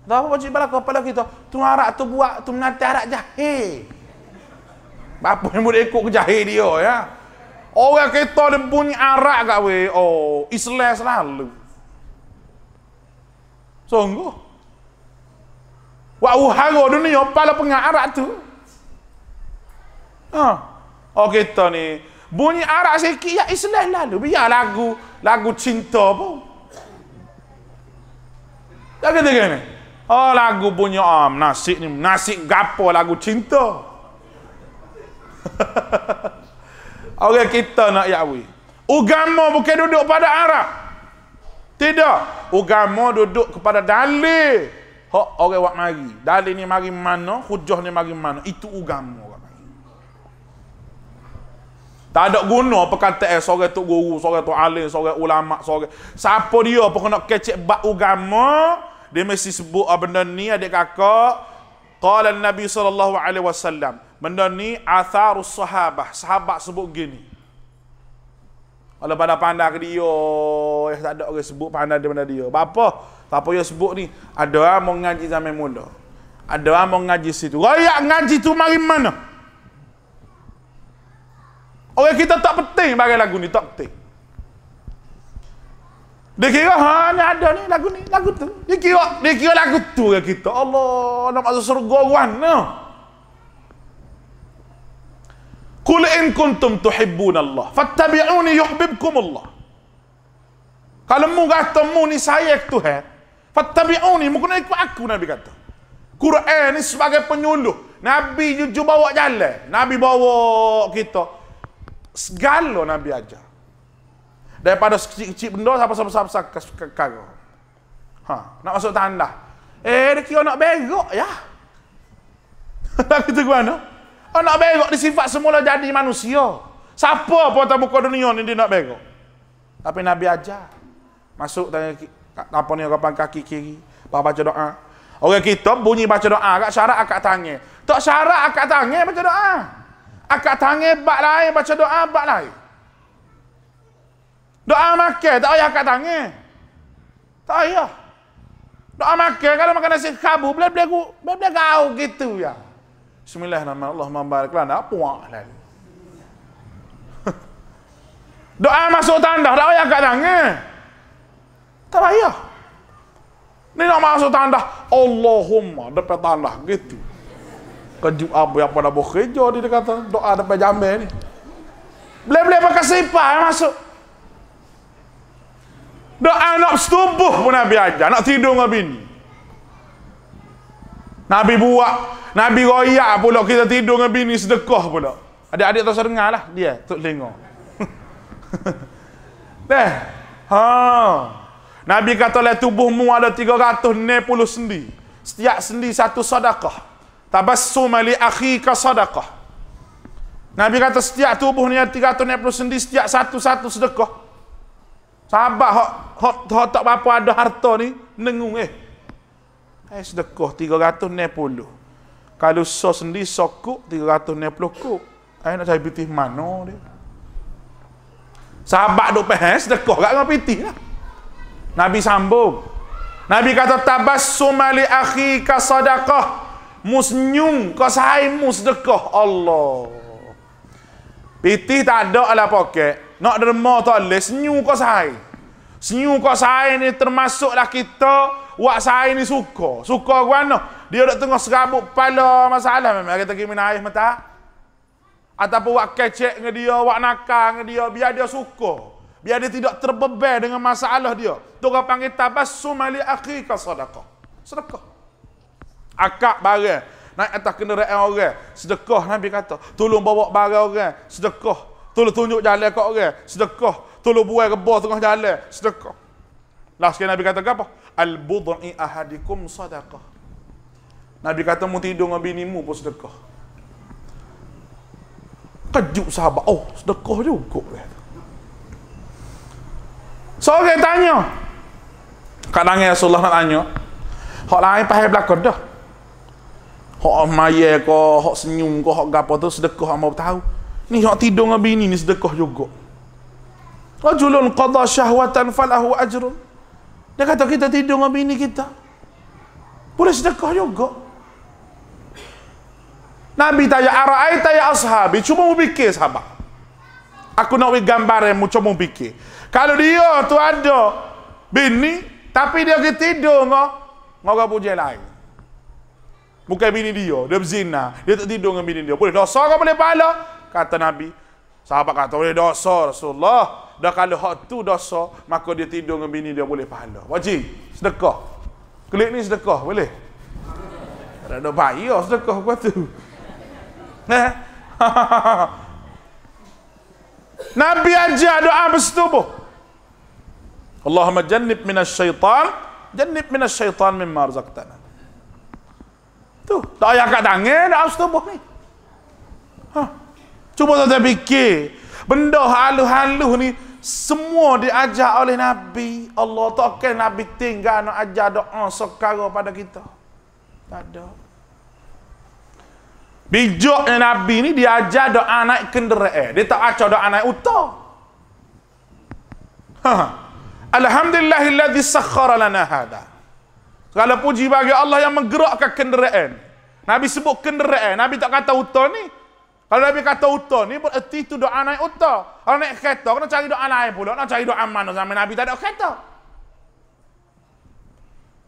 tak apa baca kepala kepala kita tu arak tu buat tu menanti arak jahil apa yang boleh ikut ke jahil dia ya Orang kita dia bunyi arak kat weh. Oh, Islam selalu. Sungguh. Wah, haro dunia pala pengang arak tu. Ha. Oh, kita ni. Bunyi arak sikit, ya Islam lalu. Biar lagu, lagu cinta pun. Ya kata gini. Oh, lagu bunyi am, ah, nasi ni, nasi gapo lagu cinta. Orang kita nak Yahwi. Ugama bukan duduk pada Arab. Tidak. Ugama duduk kepada dalil. Hak orang wak mari. Dalil ni mari mana, Hujjah ni mari mana. Itu ugama orang mari. Tak ada guna perkataan eh, sore tu guru, sore tu alim, sore ulama, sore. Siapa dia pun nak kecek bab ugama, dia mesti sebut ah, benda ni adik kakak. Qala Nabi sallallahu alaihi wasallam benda ni atharus sahabah sahabat sebut gini kalau pada pandai dia ya tak ada orang sebut pandai di mana dia apa apa yang sebut ni ada orang mengaji zaman muda, ada orang mengaji situ royak ngaji tu mari mana orang kita tak penting bagai lagu ni tak penting dia kira ha ni ada ni lagu ni lagu tu dia kira dia kira lagu tu ke kita Allah nak masuk surga wan no. Qul in kuntum tuhibbun Allah fattabi'uni yuhibbukum Allah. Kalau mu kata mu ni saya Tuhan, fattabi'uni mu kena ikut aku Nabi kata. Quran ni sebagai penyuluh. Nabi jujur bawa jalan. Nabi bawa kita. Segala Nabi aja Daripada kecil-kecil benda, siapa-siapa-siapa kagak. Ha, nak masuk tanda. Eh, dia kira nak berok, ya. Tak kita ke mana? Oh nak berok di sifat semula jadi manusia. Siapa pun tak buka dunia ni dia nak berok. Tapi Nabi ajar. Masuk tanya apa ni orang kaki kiri. Bapak baca doa. Orang kita bunyi baca doa. Kat syarat akak tangan. Tak syarat akak tangan baca doa. Akak tangan bak lain baca doa bak lain. Doa makan tak payah akak tangan. Tak payah. Doa makan kalau makan nasi kabu. Boleh-boleh gau gitu ya. Yeah. Bismillahirrahmanirrahim. Allahumma barik lah. Nak Doa masuk tanda. Tak payah kat tangan. Tak payah. Ni nak masuk tanda. Allahumma. Dapat tanda. Gitu. Kaju apa yang pada bekerja dia kata. Doa dapat jambil ni. Beli-beli pakai sifat yang masuk. Doa nak setubuh pun Nabi ajar. Nak tidur dengan bini. Nabi buat. Nabi royak pula kita tidur dengan bini sedekah pula. Adik-adik tak usah lah dia. Tuk lengok. Dah. ha. Nabi kata lah tubuhmu ada 360 sendi. Setiap sendi satu sadaqah. Tabassum akhi akhika sadaqah. Nabi kata setiap tubuh ni ada 360 sendi setiap satu-satu sedekah. Sabar hok hok tak apa ada harta ni nengung eh. Eh, sedekah 360. Kalau so sendiri sokuk 360 kuk. Eh, nak cari piti mana dia? Sahabat duk pehen, eh, sedekah kat dengan piti lah. Nabi sambung. Nabi kata, Tabas sumali akhi ka sadaqah. Musnyum ka sahimu sedekah. Allah. Piti tak ada ala pokek. Nak derma tak boleh, senyum ka sahai. Senyum ka sahai ni termasuklah kita Wak saya ni suka. Suka ke mana? Dia dah tengah serabut kepala masalah. Memang kata kimi naif mata. Ataupun wak kecek dengan dia, wak nakal dengan dia. Biar dia suka. Biar dia tidak terbebel dengan masalah dia. Tu orang panggil tabassu mali akhi ka sedekah. Sedekah. Akak barang. Naik atas kenderaan orang. Sedekah Nabi kata. Tolong bawa barang orang. Sedekah. Tolong tunjuk jalan ke orang. Sedekah. Tolong buai rebah tengah jalan. Sedekah. Lah sekali Nabi kata apa? al budhi ahadikum sadaqah Nabi kata mu tidur dengan bini mu pun sedekah kejut sahabat oh sedekah juga so saya tanya kadang Rasulullah nak tanya hak lain pahal belakang dah hak maya ke hak senyum ke hak gapa tu sedekah amal tahu ni hak tidur dengan bini ni sedekah juga rajulun qadha syahwatan falahu ajrun dia kata kita tidur dengan bini kita. Boleh sedekah juga. Nabi tanya, Ara'aita tanya ashabi. Cuma mau fikir sahabat. Aku nak beri gambar yang cuma mau fikir. Kalau dia tu ada bini, tapi dia pergi tidur dengan orang puja lain. Bukan bini dia. Dia berzina. Dia tak tidur dengan bini dia. Boleh dosa kau boleh pala? Kata Nabi. Sahabat kata, boleh dosa Rasulullah dah kalau hak tu dosa maka dia tidur dengan bini dia boleh pahala wajib sedekah klik ni sedekah boleh tak ada bahaya sedekah kau tu Nabi ajar doa bersetubuh Allahumma jannib minasyaitan jannib minasyaitan mimma razaqtana tu tak payah kat tangan doa bersetubuh ni cuba tuan-tuan benda halu-halu ni semua diajar oleh Nabi. Allah takkan Nabi tinggal nak ajar doa sekara pada kita. Tak ada. Bijaknya Nabi ni diajar doa naik kenderaan. Eh, dia tak ajar doa naik uta. Ha. Alhamdulillahillazi sakhkhara lana hada. Kalau puji bagi Allah yang menggerakkan kenderaan. Nabi sebut kenderaan. Nabi tak kata uta ni. Kalau Nabi kata uta ni bererti tu doa naik uta. Kalau naik kereta kena cari doa lain pula, nak cari doa mana zaman Nabi tak ada kereta.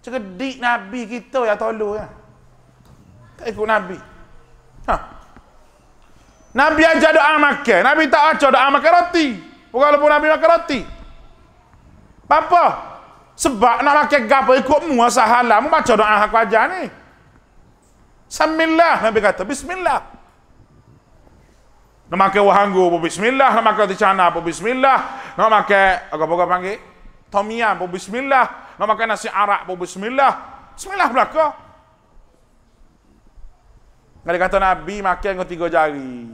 Cekedik Nabi kita ya tolu ya. Tak ikut Nabi. Ha. Nabi aja doa makan. Nabi tak aja doa makan roti. Walaupun Nabi makan roti. Apa? Sebab nak makan gapa ikut mu asal halal. Mu baca doa hak wajah ni. Bismillah. Nabi kata. Bismillah nak makan wahanggu pun bismillah nak makan tichana pun bismillah nak makan apa-apa panggil tomiam pun bismillah nak makan nasi arak pun bismillah bismillah belaka kalau kata Nabi makan dengan tiga jari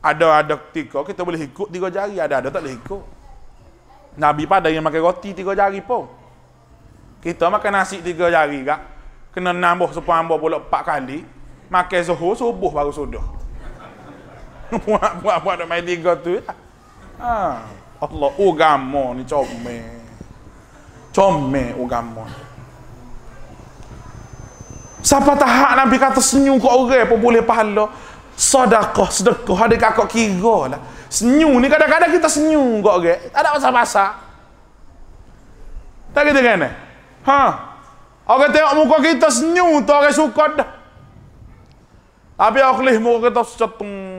ada ada tiga kita boleh ikut tiga jari ada ada tak boleh ikut Nabi pada yang makan roti tiga jari pun kita makan nasi tiga jari kak kena nambah sepuluh ambuh pulak empat kali makan zuhur subuh baru sudah buat buat dok main tiga tu ya. Ha. Allah ugamo oh, ni comme. Comme ugamo. Oh, Siapa tahak Nabi kata senyum kok orang pun boleh pahala. Sedekah, sedekah ada kau kira lah. Senyum ni kadang-kadang kita senyum kok orang. Tak ada masa-masa. Tak kita kena. Kan, eh? Ha. Orang tengok muka kita senyum tu orang suka dah. Tapi aku lihat muka kita secetung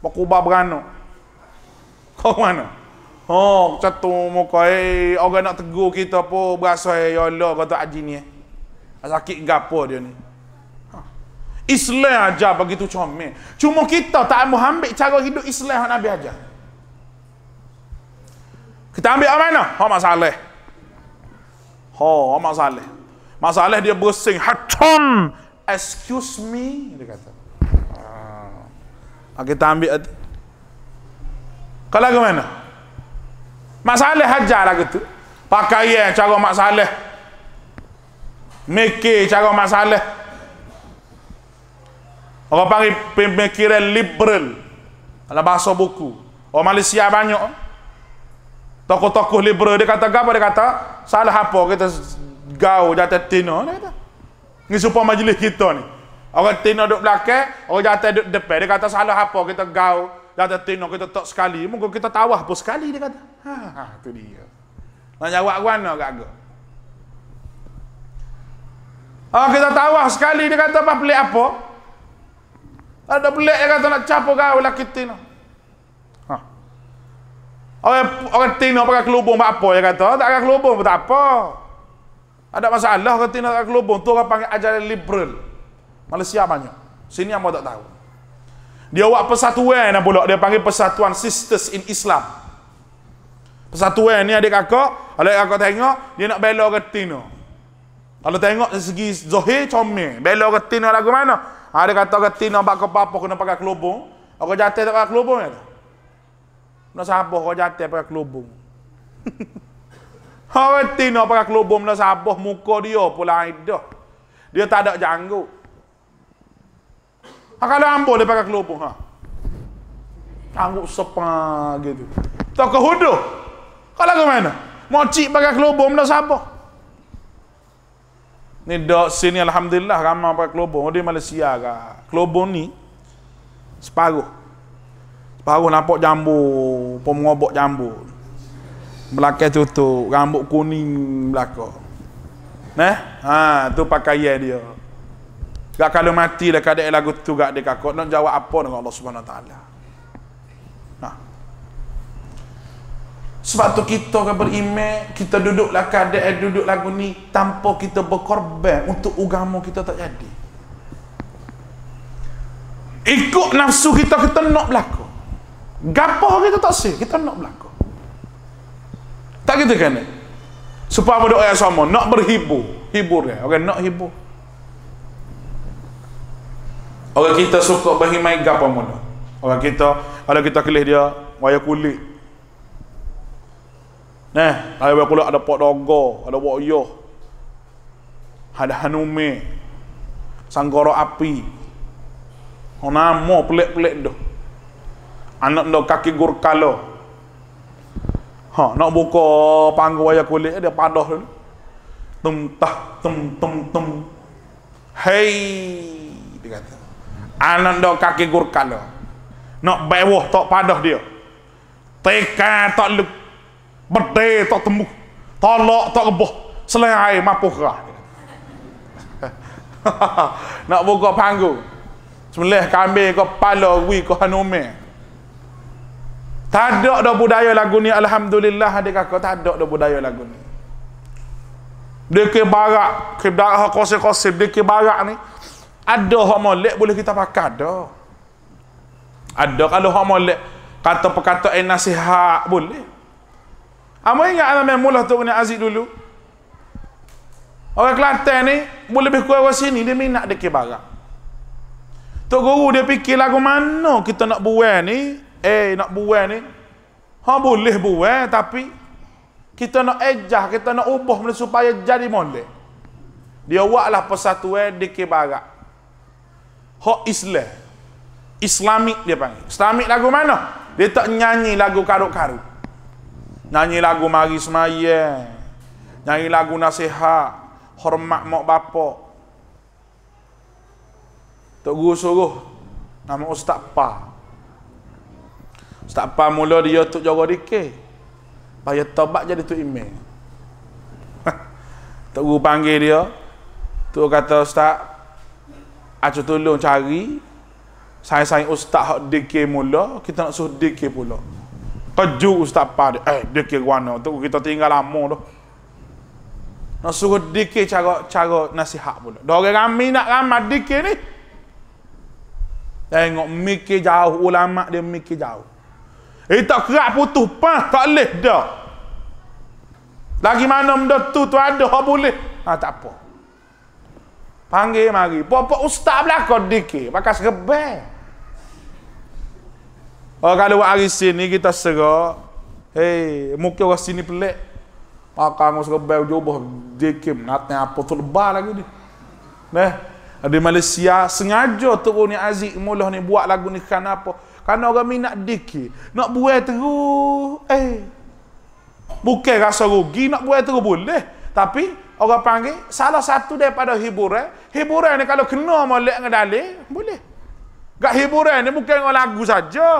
berkubah beranak kau mana oh satu muka eh orang nak tegur kita pun berasa eh ya Allah kata haji ni eh. sakit gapo dia ni ha. Islam aja begitu comel. Cuma kita tak mau ambil cara hidup Islam yang Nabi aja. Kita ambil apa mana? Ha masalah. Ha oh, masalah. Masalah dia bersing hatun. Excuse me dia kata. Ah, kita ambil hati. Kalau ke mana? masalah Saleh hajar lah gitu. Pakaian cara Mak Saleh. Mekir cara Mak Orang panggil pemikiran liberal. Kalau bahasa buku. Orang Malaysia banyak. Tokoh-tokoh liberal. Dia kata apa? Dia kata salah apa kita gaul jatuh tino. Dia Ini supaya majlis kita ni. Orang tino duduk belakang, orang jatuh duduk depan. Dia kata salah apa kita gaul. Jatuh tino kita tak sekali. Muka kita tawah pun sekali dia kata. Ha, ha tu dia. Nak jawab ke mana kat Ah kita tawah sekali dia kata apa pelik apa? Ada pelik dia kata nak capo gaul laki tino. Ha. Orang orang tino pakai kelubung buat apa dia kata? Tak pakai kelubung pun tak apa. Ada masalah orang tino pakai kelubung tu orang panggil ajaran liberal. Malaysia banyak. Sini ambo tak tahu. Dia buat persatuan dan pula dia panggil persatuan sisters in Islam. Persatuan ni adik kakak, kalau kakak tengok dia nak bela retina. Kalau tengok dari segi Zohir comel, bela retina lagu mana? Ada ah, kata retina bak ke apa kena pakai kelubung. Aku jatuh tak pakai kelubung ya. Nak sabah kau jatuh pakai kelubung. Ha retina pakai kelubung nak sabah muka dia pula Dia tak ada janggut. Akala ambo dia pakai kelopok ha. Tangguk sepa gitu. Tak kehuduh. Kalau ke mana? Mocik pakai kelopok benda siapa? Ni dok sini alhamdulillah ramai pakai kelopok. Oh, Di Malaysia ke. Kelopok ni separuh. Separuh nampak jambu, pom ngobok jambu. Belakang tutup, rambut kuning belakang. Nah, ha tu pakaian dia. Sebab kalau mati dah kada lagu tu gak dekat kau nak jawab apa dengan Allah Subhanahu taala. Nah. Sebab tu kita kan beriman, kita duduklah lah kada eh, duduk lagu ni tanpa kita berkorban untuk agama kita tak jadi. Ikut nafsu kita kita nak berlaku. Gapo kita tak sih, kita nak berlaku. Tak gitu kan? Supaya apa doa yang sama, nak berhibur, hibur ya. Okey, nak hibur. Orang kita suka berhimai gapa mana? Orang kita, kalau kita kelih dia, waya kulit. Nah, ayo waya kulit ada pok dogo, ada pok yo. Ada hanume. Sanggoro api. Onamo pelik-pelik doh. Anak ndo kaki gurkalo. Ha, nak buka panggung waya kulit dia padah dulu. Tum tah tum tum tum. Hey. Anak dok kaki gurkala nak bewah tak padah dia teka tak lep berde tak tembuh tolak tak keboh selain air mampu kerah nak buka panggung semelih kambing ke pala wui ke hanume tak ada dah budaya lagu ni Alhamdulillah adik kakak tak ada dah budaya lagu ni dia ke barak ke darah kosek-kosek dia ke ni ada hak molek boleh kita pakai ada ada kalau hak molek kata perkata eh nasihat boleh Amoi ah, ingat anak memulah tu ni aziz dulu orang Kelantan ni boleh lebih kuat orang sini dia minat dia kibarat Tok Guru dia fikir lagu mana kita nak buat ni eh nak buat ni ha boleh buat tapi kita nak ejah kita nak ubah supaya jadi molek dia buatlah persatuan di hak Islam. Islamik dia panggil. Islamik lagu mana? Dia tak nyanyi lagu karuk-karuk. Nyanyi lagu mari semaya. Nyanyi lagu nasihat. Hormat mak bapak. Tok guru suruh. Nama Ustaz Pa. Ustaz Pa mula dia tu jaga dike. Paya tobat jadi tu ime. Tok guru panggil dia. Tu kata Ustaz, aja tolong cari sain-sain ustaz hak dikir mula kita nak suruh dikir pula keju ustaz pada eh dikir guana tu kita tinggal lama tu nak suruh dikir cara cara nasihat pula dah orang ramai nak ramai dikir ni tengok mikir jauh ulama dia mikir jauh eh tak kerap putuh pas tak boleh dah lagi mana benda tu tu ada boleh ah, tak apa Panggil mari. Bapa ustaz belakang dikir. Pakai segebel. Oh, kalau buat hari sini kita serak. Hei, mungkin orang sini pelik. Maka aku segebel jubah dikir. Nanti apa tu lebar lagi ni. Nah, di Malaysia sengaja turun ni Aziz Mullah ni buat lagu ni kan apa? Karena orang minat dikir. Nak buat terus. Eh, bukan rasa rugi nak buat terus boleh. Tapi, orang panggil salah satu daripada hiburan hiburan ni kalau kena molek dengan dalil boleh gak hiburan ni bukan dengan lagu saja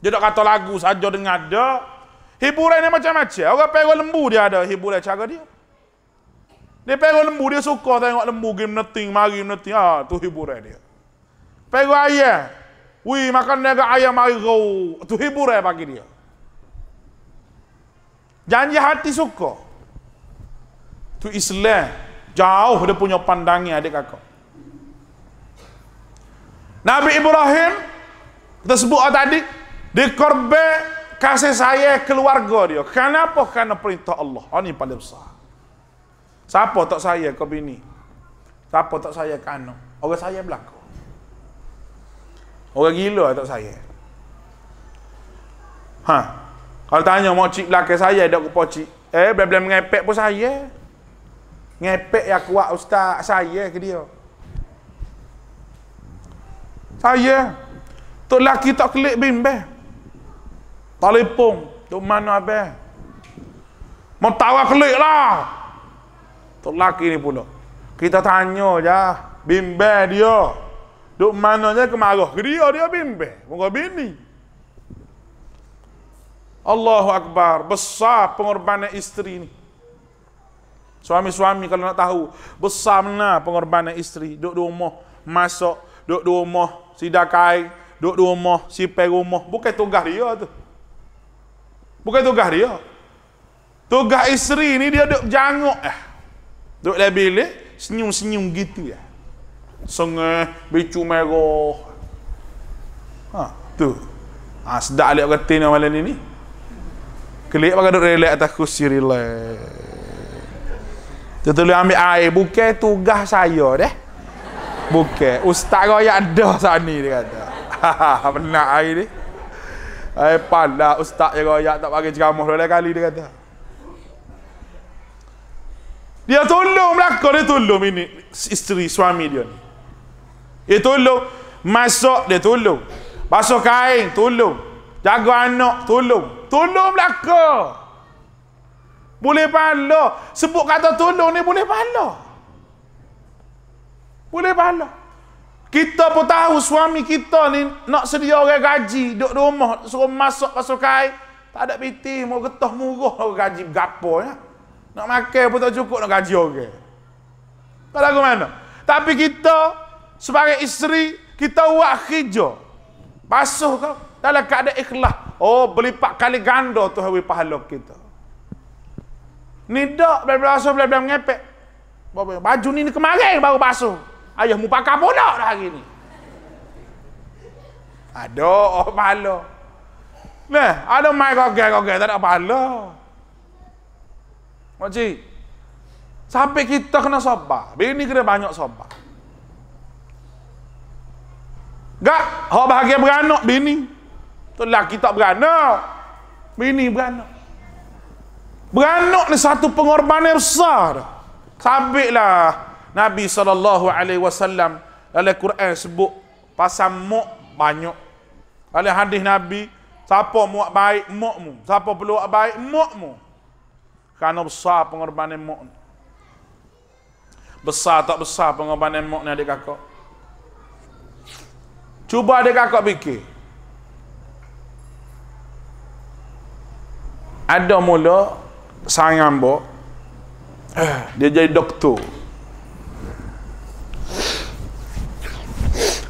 dia tak kata lagu saja dengar dia hiburan ni macam-macam orang pergi lembu dia ada hiburan cara dia dia pergi lembu dia suka tengok lembu game neting mari neting ah tu hiburan dia pergi ayam Wui makan dia ayam mari kau. Tu hiburan bagi dia. Janji hati suka tu Islam jauh dia punya pandangnya adik kakak Nabi Ibrahim kita sebut tadi dia kasih saya keluarga dia kenapa? kerana perintah Allah Oh ah, ini paling besar siapa tak saya kau bini siapa tak saya kano orang saya belaka orang gila tak saya ha kalau tanya mak cik belaka saya dak rupa cik eh belum mengepek pun saya ngepek yang kuat ustaz saya ke dia saya tok laki tak klik bimbel telefon tok mana abe mau tawa klik lah tok laki ni pula kita tanya aja bimbel dia duk mana je kemarah ke dia dia bimbel muka bini Allahu Akbar besar pengorbanan isteri ni Suami-suami kalau nak tahu, besar mana pengorbanan isteri, duduk di rumah, masuk, duduk di rumah, sidak kain, duduk di rumah, sipai rumah, bukan tugas dia tu. Bukan tugas dia. Tugas isteri ni dia duduk janguk eh. Duduk dalam bilik, senyum-senyum gitu ya. Eh. Sengah, bicu merah. Ha, tu. Ha, sedap alik kata ni malam ni ni. Kelik pakai duduk relax atas kursi relax tu Tertulis ambil air. Bukan tugas saya deh. Bukan. Ustaz kau yang ada sana dia kata. Ha penat air ni. Eh pala ustaz yang kau yang tak pakai ceramah dua kali dia kata. Dia tolong Melaka dia tolong ini isteri suami dia ni. Dia tolong masuk dia tolong. Basuh kain tolong. Jaga anak tolong. Tolong Melaka. Boleh pahala. Sebut kata tolong ni boleh pahala. Boleh pahala. Kita pun tahu suami kita ni nak sedia orang gaji duduk rumah suruh masuk pasal kai. Tak ada piti, mau getah murah orang gaji gapo ya. Nak makan pun tak cukup nak gaji orang. Tak lagu mana? Tapi kita sebagai isteri kita buat kerja. Basuh kau dalam keadaan ikhlas. Oh, beli pak kali ganda Tuhan beri pahala kita. Ni dak belah-belah basuh belah-belah mengepek. Baju ni ni kemarin baru basuh. Ayah mu pakai bodak dah hari ni. Ada oh pahala. Nah, ada mai goge-goge tak ada pahala. Makcik, sampai kita kena sabar. Bini kena banyak sabar. Gak, hok bahagia beranak bini. Tu laki tak beranak. Bini beranak. Beranak ni satu pengorbanan besar. Sabiklah Nabi sallallahu alaihi wasallam dalam Quran sebut pasal muk banyak. Dalam hadis Nabi, siapa muak baik mukmu, siapa perlu baik mukmu. Karena besar pengorbanan muk. Besar tak besar pengorbanan muk ni adik kakak. Cuba adik kakak fikir. Ada mula sang ambo dia jadi doktor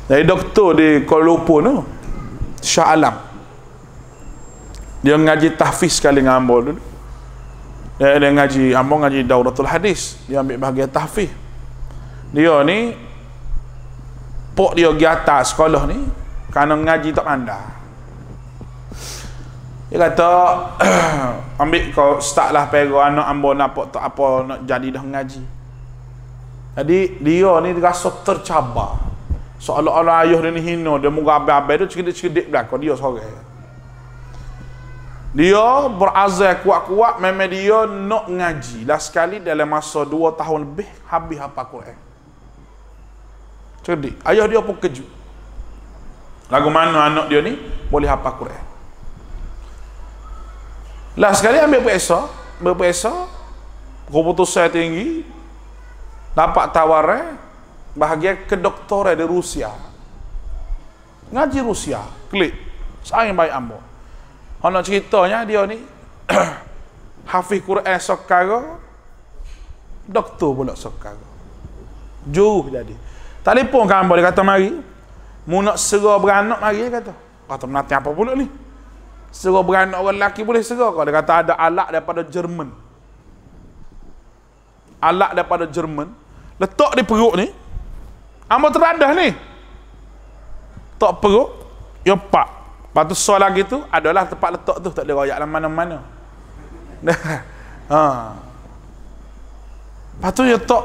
jadi doktor di Kuala Lumpur tu Shah Alam dia ngaji tahfiz sekali dengan ambo dulu dia, dia ngaji ambo ngaji dauratul hadis dia ambil bahagian tahfiz dia ni pok dia pergi atas sekolah ni kerana ngaji tak pandai dia kata ambil kau start lah pera anak ambo nak lah, tak apa nak jadi dah mengaji. jadi dia ni rasa tercabar seolah-olah ayah dia ni hina dia muka abis-abis dia cekedik-cekedik belakang dia sorang dia berazal kuat-kuat memang dia nak mengaji. lah sekali dalam masa dua tahun lebih habis apa kau eh? cerdik ayah dia pun kejut lagu mana anak dia ni boleh apa Quran lah sekali ambil puasa, berpuasa, keputusan tinggi, dapat tawaran bahagia ke doktor di Rusia. Ngaji Rusia, klik. Saya baik ambo. Ana ceritanya dia ni Hafiz Quran sekarang doktor pula sekarang. jauh jadi. Telefon kan boleh kata mari. Mu nak serah beranak mari kata. Kata nanti apa pula ni? Serah beranak orang lelaki boleh serah kau. Dia kata ada alat daripada Jerman. Alat daripada Jerman. Letak di perut ni. Amal terandah ni. Tak perut. Ya pak. Lepas tu soal lagi tu. Adalah tempat letak tu. Tak ada royak dalam mana-mana. ha. Lepas tu ya tak.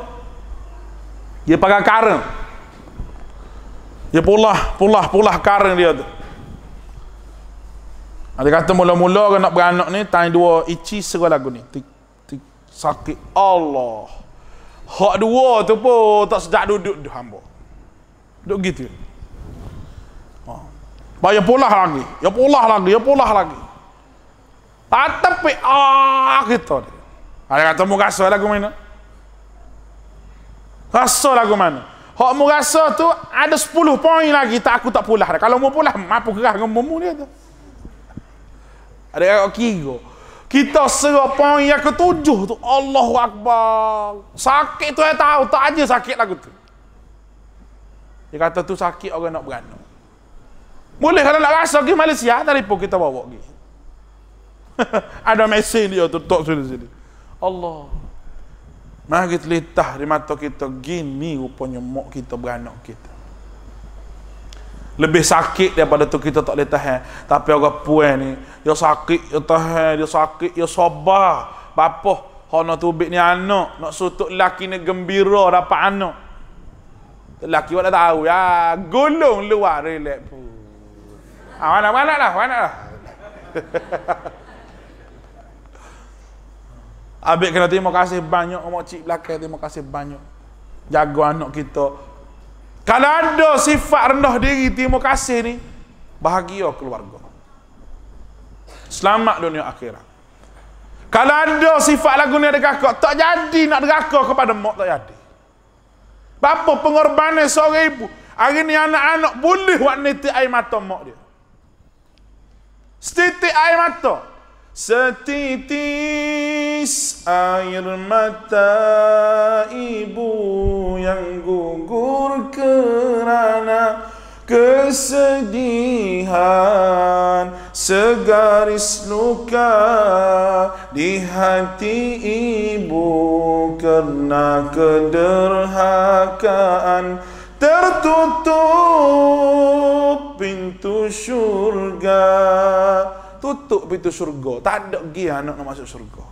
Ya pakai karang. dia pulah, pulah, pulah karang dia tu. Ada kata mula-mula orang nak beranak ni, tanya dua, ichi serah lagu ni. Tik, tik, sakit Allah. Hak dua tu pun tak sedap duduk di hamba. Duduk gitu. Ha. Baik, ya pulah lagi. Ya pulah lagi, ya pulah lagi. Tetapi, ah, gitu. Ada kata, mu rasa lagu mana? Rasa lagu mana? Hak mu rasa tu, ada sepuluh poin lagi, tak aku tak pulah. Kalau mu pulah, mampu kerah dengan mu dia tu. Ada yang kira. Kita serah poin yang ketujuh tu. Allahu Akbar. Sakit tu yang tahu. Tak aja sakit lagu tu. Dia kata tu sakit orang nak beranak. Boleh kalau nak rasa pergi Malaysia, tadi pun kita bawa pergi. Ada mesin dia tak sini sini. Allah. Mari kita letah di mata kita, gini rupanya mak kita beranak kita. Lebih sakit daripada tu kita tak letah. Eh. Tapi orang puan ni, ya sakit ya tahan ya sakit ya sabar bapa nak tubik ni anak nak sutuk laki ni gembira dapat anak laki wala tahu ya gulung luar relak pun ah mana mana lah mana lah Abik kena terima kasih banyak Mak cik belakang terima kasih banyak Jaga anak kita Kalau ada sifat rendah diri Terima kasih ni Bahagia keluarga selamat dunia akhirat kalau ada sifat lagu ni dekat kau tak jadi nak deraka kepada mak tak jadi Bapa pengorbanan seorang ibu hari ni anak-anak boleh buat niti air mata mak dia setitik air mata setitis air mata ibu yang gugur kerana kesedihan Segaris luka di hati ibu Kerana kederhakaan Tertutup pintu syurga Tutup pintu syurga Tak ada pergi anak nak masuk syurga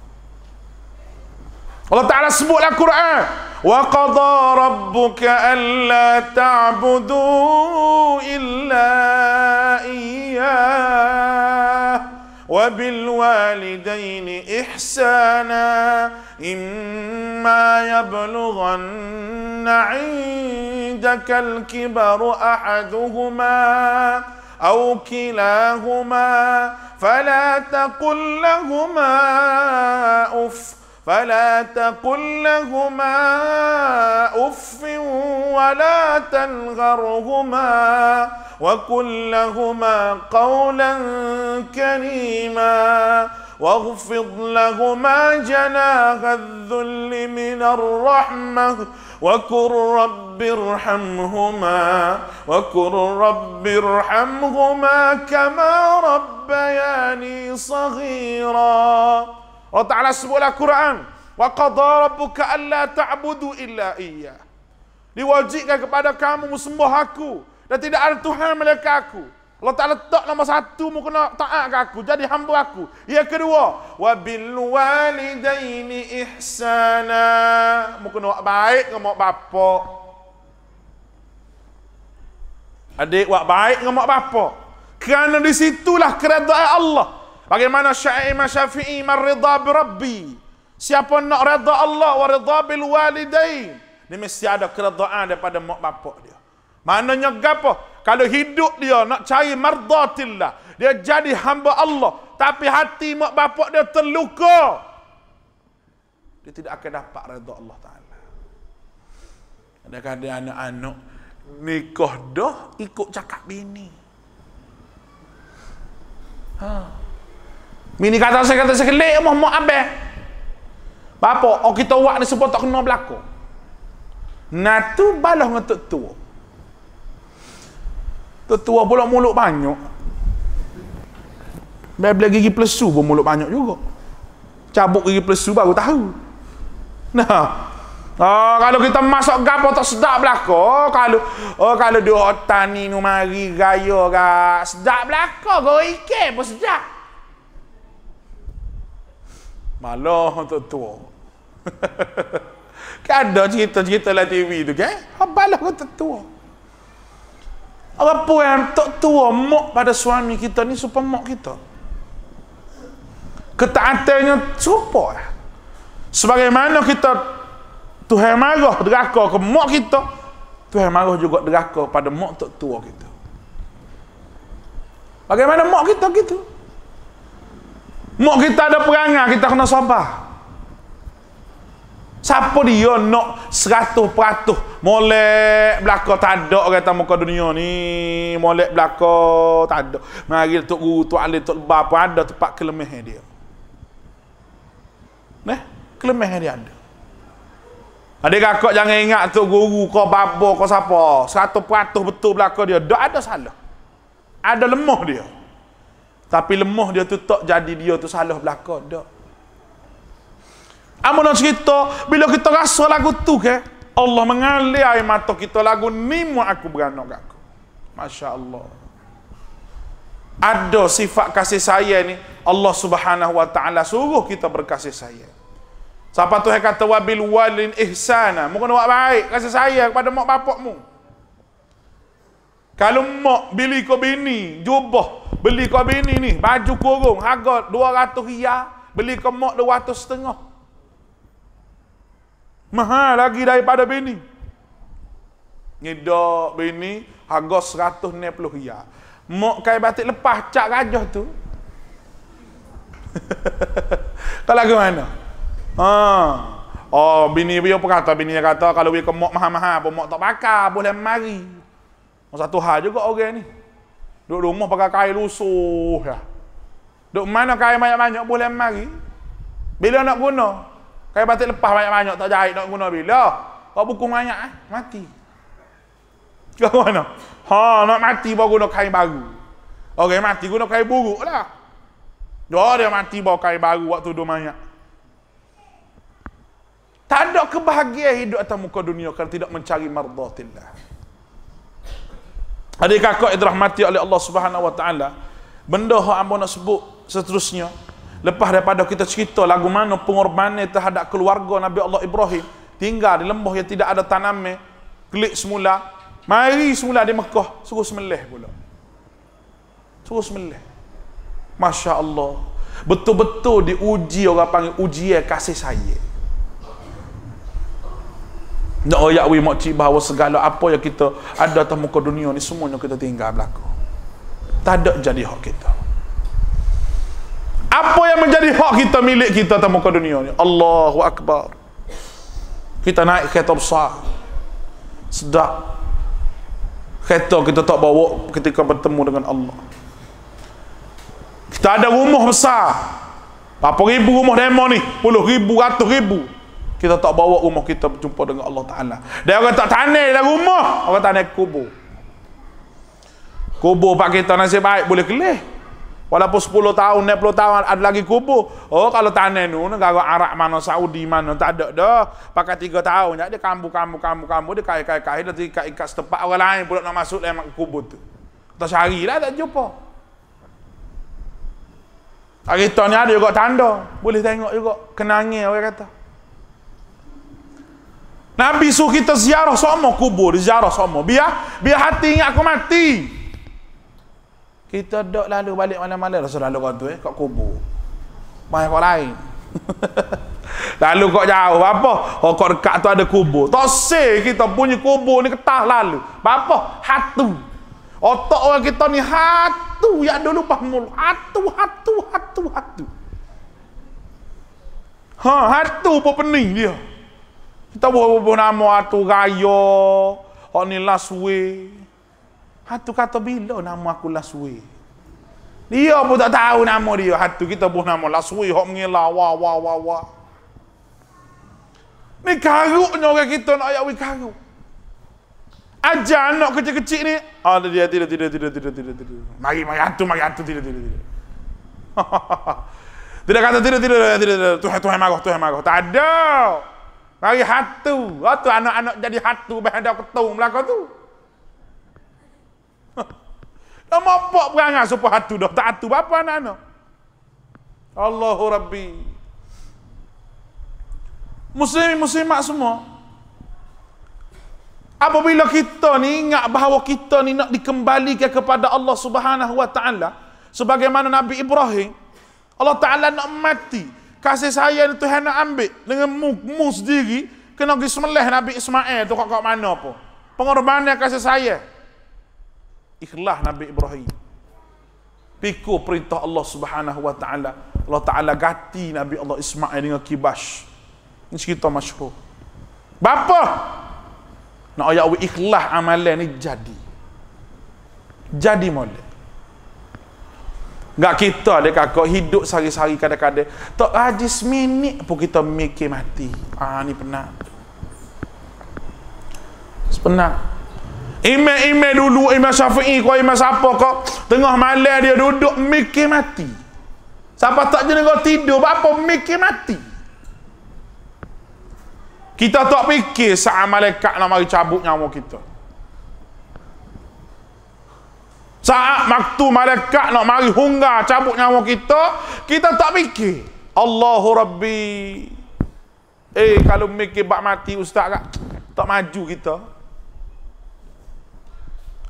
الله تعالى sebut القرآن وَقَضَى رَبُّكَ أَلَّا تَعْبُدُوا إِلَّا إِيَّاهِ وَبِالْوَالِدَيْنِ إِحْسَانًا إِمَّا يَبْلُغَنَّ عِندَكَ الْكِبَرُ أَحَدُهُمَا أو كلاهما فلا تقل لهما أف فلا تقل لهما اف ولا تنغرهما وقل لهما قولا كريما واخفض لهما جناح الذل من الرحمه وكن رب ارحمهما وكن رب ارحمهما كما ربياني صغيرا Allah Ta'ala sebutlah Quran. Wa qadha rabbuka alla ta'budu illa iya. Diwajibkan kepada kamu sembah aku. Dan tidak ada Tuhan melainkan aku. Allah Ta'ala tak nombor satu, mu kena taat ke aku. Jadi hamba aku. Yang kedua. Wa bil walidaini ihsana. Mu kena baik dengan mak bapak. Adik buat baik dengan mak bapak. Kerana di situlah keredaan Allah. Bagaimana Syaim Syafi'i meridha bi Rabbi? Siapa nak redha Allah wa redha bil walidain? Ni mesti ada keredhaan daripada mak bapak dia. Maknanya gapo? Kalau hidup dia nak cari mardatillah, dia jadi hamba Allah, tapi hati mak bapak dia terluka. Dia tidak akan dapat redha Allah Taala. Kadang-kadang anak-anak nikah dah ikut cakap bini. Ha. Mini kata saya kata saya kelik mah mah abah. Bapa, oh kita buat ni sebab tak kena berlaku. Nah tu balah dengan tok tua. Tok tua pula mulut banyak. Bebel gigi plesu pun mulut banyak juga. Cabuk gigi plesu baru tahu. Nah. Oh, kalau kita masuk gapo tak sedap belako. Oh, kalau oh kalau di hotel ni numari gaya gak sedap belako go pun sedap. Malah tu tua. kan ada cerita-cerita lah TV tu kan? Habalah kau tua. Apa yang tak tua mok pada suami kita ni supaya mok kita. Ketaatannya serupa lah. Eh? Sebagaimana kita Tuhan marah deraka ke mok kita, Tuhan marah juga deraka pada mok tok tua kita. Bagaimana mok kita gitu? Mau kita ada perangai, kita kena sabar. Siapa dia nak seratus peratus Molek belakang tak ada orang tak muka dunia ni Molek belakang tak ada Mari Tok Guru, Tok Ali, Tok Lebah pun ada tempat kelemahan dia Eh, kelemahan dia ada Adik kakak jangan ingat Tok Guru, kau babo, kau siapa Seratus peratus betul belakang dia, tak ada salah Ada lemah dia tapi lemah dia tu tak jadi dia tu salah belaka. Tak. Amun nak cerita, bila kita rasa lagu tu ke, Allah mengalir air mata kita lagu ni mu aku beranak ke aku. Masya Allah. Ada sifat kasih sayang ni, Allah subhanahu wa ta'ala suruh kita berkasih sayang. Siapa tu yang kata, wabil walin ihsana. Mungkin buat baik, kasih sayang kepada mak bapakmu. Kalau mak beli kau bini, jubah. Beli kau bini ni, baju kurung, harga 200 riyal. Beli kau mak 200 setengah. Mahal lagi daripada bini. Ngedok bini, harga 160 riyal. Mak kaya batik lepas cak gajah tu. Tak lagi mana? Ha. Oh, bini dia pun kata, bini dia kata, kalau dia kemok mahal-mahal pun, mok tak bakar, boleh mari. Satu hal juga orang ni. Duduk rumah pakai kain lusuh. Ya. Duduk mana kain banyak-banyak boleh mari. Bila nak guna? Kain batik lepas banyak-banyak tak jahit nak guna bila? Kau buku banyak eh? Mati. Kau mana? Ha, nak mati baru guna kain baru. Orang mati guna kain buruk lah. Dia dia mati bawa kain baru waktu dia banyak. Tak ada kebahagiaan hidup atas muka dunia kalau tidak mencari mardatillah. Adakah kau yang mati oleh Allah Subhanahu Wa Taala? Benda yang hamba nak sebut seterusnya lepas daripada kita cerita lagu mana pengorbanan terhadap keluarga Nabi Allah Ibrahim tinggal di lembah yang tidak ada tanamnya klik semula mari semula di Mekah suruh semelih pula suruh semelih Masya Allah betul-betul diuji orang panggil ujian kasih sayang nak oyakwi makcik bahawa segala apa yang kita ada atas muka dunia ni semuanya kita tinggal berlaku. Tak ada jadi hak kita. Apa yang menjadi hak kita milik kita atas muka dunia ni? Allahu Akbar. Kita naik kereta besar. Sedap. Kereta kita tak bawa ketika bertemu dengan Allah. Kita ada rumah besar. Berapa ribu rumah demo ni? Puluh ribu, ratus ribu kita tak bawa rumah kita berjumpa dengan Allah Ta'ala dia orang tak tanah dalam rumah orang tanah kubur kubur pak kita nasib baik boleh kelih walaupun 10 tahun 60 tahun ada lagi kubur oh kalau tanah ni negara Arab mana Saudi mana tak ada dah pakai 3 tahun dia kambu kambu kambu kambu dia kaya kaya kaya dia ikat ikat setepak orang lain pula nak masuk dalam kubur tu tak sehari lah tak jumpa pak kita ni ada juga tanda boleh tengok juga kenangnya orang kata Nabi suruh kita ziarah semua kubur, ziarah semua. Biar biar hati ingat aku mati. Kita dok lalu balik mana-mana Rasulullah lalu waktu eh kat kubur. Mai kau lain. lalu kau jauh apa? Oh kau dekat tu ada kubur. Tose kita punya kubur ni ketah lalu. Apa? Hatu. Otak orang kita ni hatu Ya dulu pahmul. Hatu, hatu, hatu, hatu. Ha, hatu pun pening dia. Kita buah buat nama atu gaya. Hak ni last way. Atu kata bila nama aku last Dia pun tak tahu nama dia. Hatu kita buat nama Laswi. hok mengilah. Wah, wah, wah, wah. Ni karuknya orang kita nak ayak karuk. Ajar anak kecil-kecil ni. oh, dia tidak, tidak, tidak, tidak, tidak, tidak. Mari, mari, hatu, mari, hatu, tidak, tidak, tidak. tidak kata tidak, tidak, tidak, tidak, tidak. Tuhan, Tuhan, marah, Tuhan, marah. Tak Mari hatu. Oh anak-anak jadi hatu berhadap ketung belakang tu. Dah mampak perangai supaya hatu dah. Tak hatu bapa anak-anak. Allahu Rabbi. Muslim, muslimat semua. Apabila kita ni ingat bahawa kita ni nak dikembalikan kepada Allah Subhanahu Wa Taala, sebagaimana Nabi Ibrahim, Allah Taala nak mati kasih sayang Tuhan nak ambil dengan mu, mu sendiri kena pergi semelih Nabi Ismail tu kat mana pun pengorbanan kasih saya ikhlas Nabi Ibrahim piku perintah Allah Subhanahu wa taala Allah taala ganti Nabi Allah Ismail dengan kibas ini cerita masyhur bapa nak ayat ikhlas amalan ni jadi jadi molek Gak kita ada kakak hidup sehari-hari kadang-kadang. Tak haji ah, seminit pun kita mikir mati. Ah ni penat. Penat. Ime-ime dulu ime Syafi'i kau ime siapa kau tengah malam dia duduk mikir mati. Siapa tak jadi kau tidur apa mikir mati. Kita tak fikir saat malaikat nak mari cabut nyawa kita. Saat waktu malaikat nak mari hunga cabut nyawa kita, kita tak fikir. Allahu Rabbi. Eh, kalau mikir bak mati ustaz kat, tak maju kita.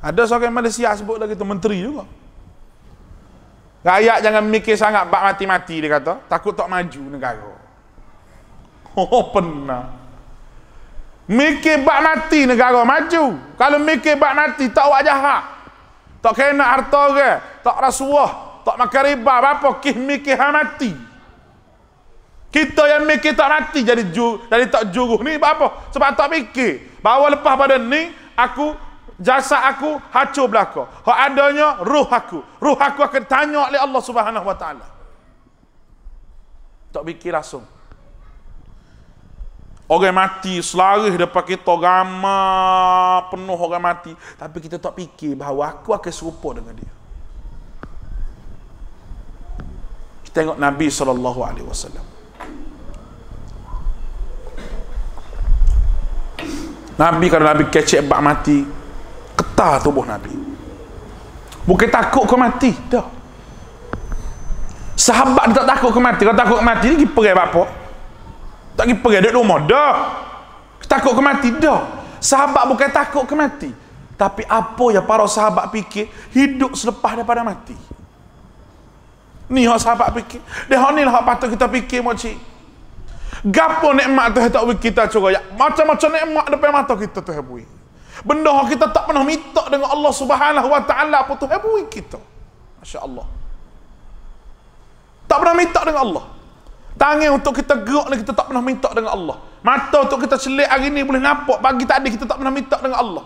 Ada seorang Malaysia sebut lagi tu, menteri juga. Rakyat jangan mikir sangat bak mati-mati, dia kata. Takut tak maju negara. Oh, pernah. Mikir bak mati negara maju. Kalau mikir bak mati, tak buat jahat. Tak kena harta orang. Tak rasuah. Tak makan riba. Apa? Kih mikir ha mati. Kita yang mikir tak mati jadi ju, jadi tak juruh ni apa? Sebab tak mikir. bawa lepas pada ni, aku, jasa aku hancur belakang. Hak adanya ruh aku. Ruh aku akan tanya oleh Allah Subhanahu SWT. Tak mikir langsung. Orang mati, selarih depan kita ramai penuh orang mati. Tapi kita tak fikir bahawa aku akan serupa dengan dia. Kita tengok Nabi saw. Nabi kalau Nabi kecek bak mati, ketah tubuh Nabi. Bukan takut kau mati, dah. Sahabat dia tak takut kau mati, kau takut mati ni pergi apa? -apa. Tak pergi pergi duduk rumah. Dah. Takut ke mati? Dah. Sahabat bukan takut ke mati. Tapi apa yang para sahabat fikir hidup selepas daripada mati? Ni yang sahabat fikir. Dia ni lah patut kita fikir mocik. Gapo nikmat tu tak bagi kita curah. macam-macam nikmat depan mata kita tu hebui. Benda yang kita tak pernah minta dengan Allah Subhanahu Wa Taala apa tu hebui kita. masya Tak pernah minta dengan Allah. Tangan untuk kita gerak ni kita tak pernah minta dengan Allah. Mata untuk kita celik hari ni boleh nampak pagi tadi kita tak pernah minta dengan Allah.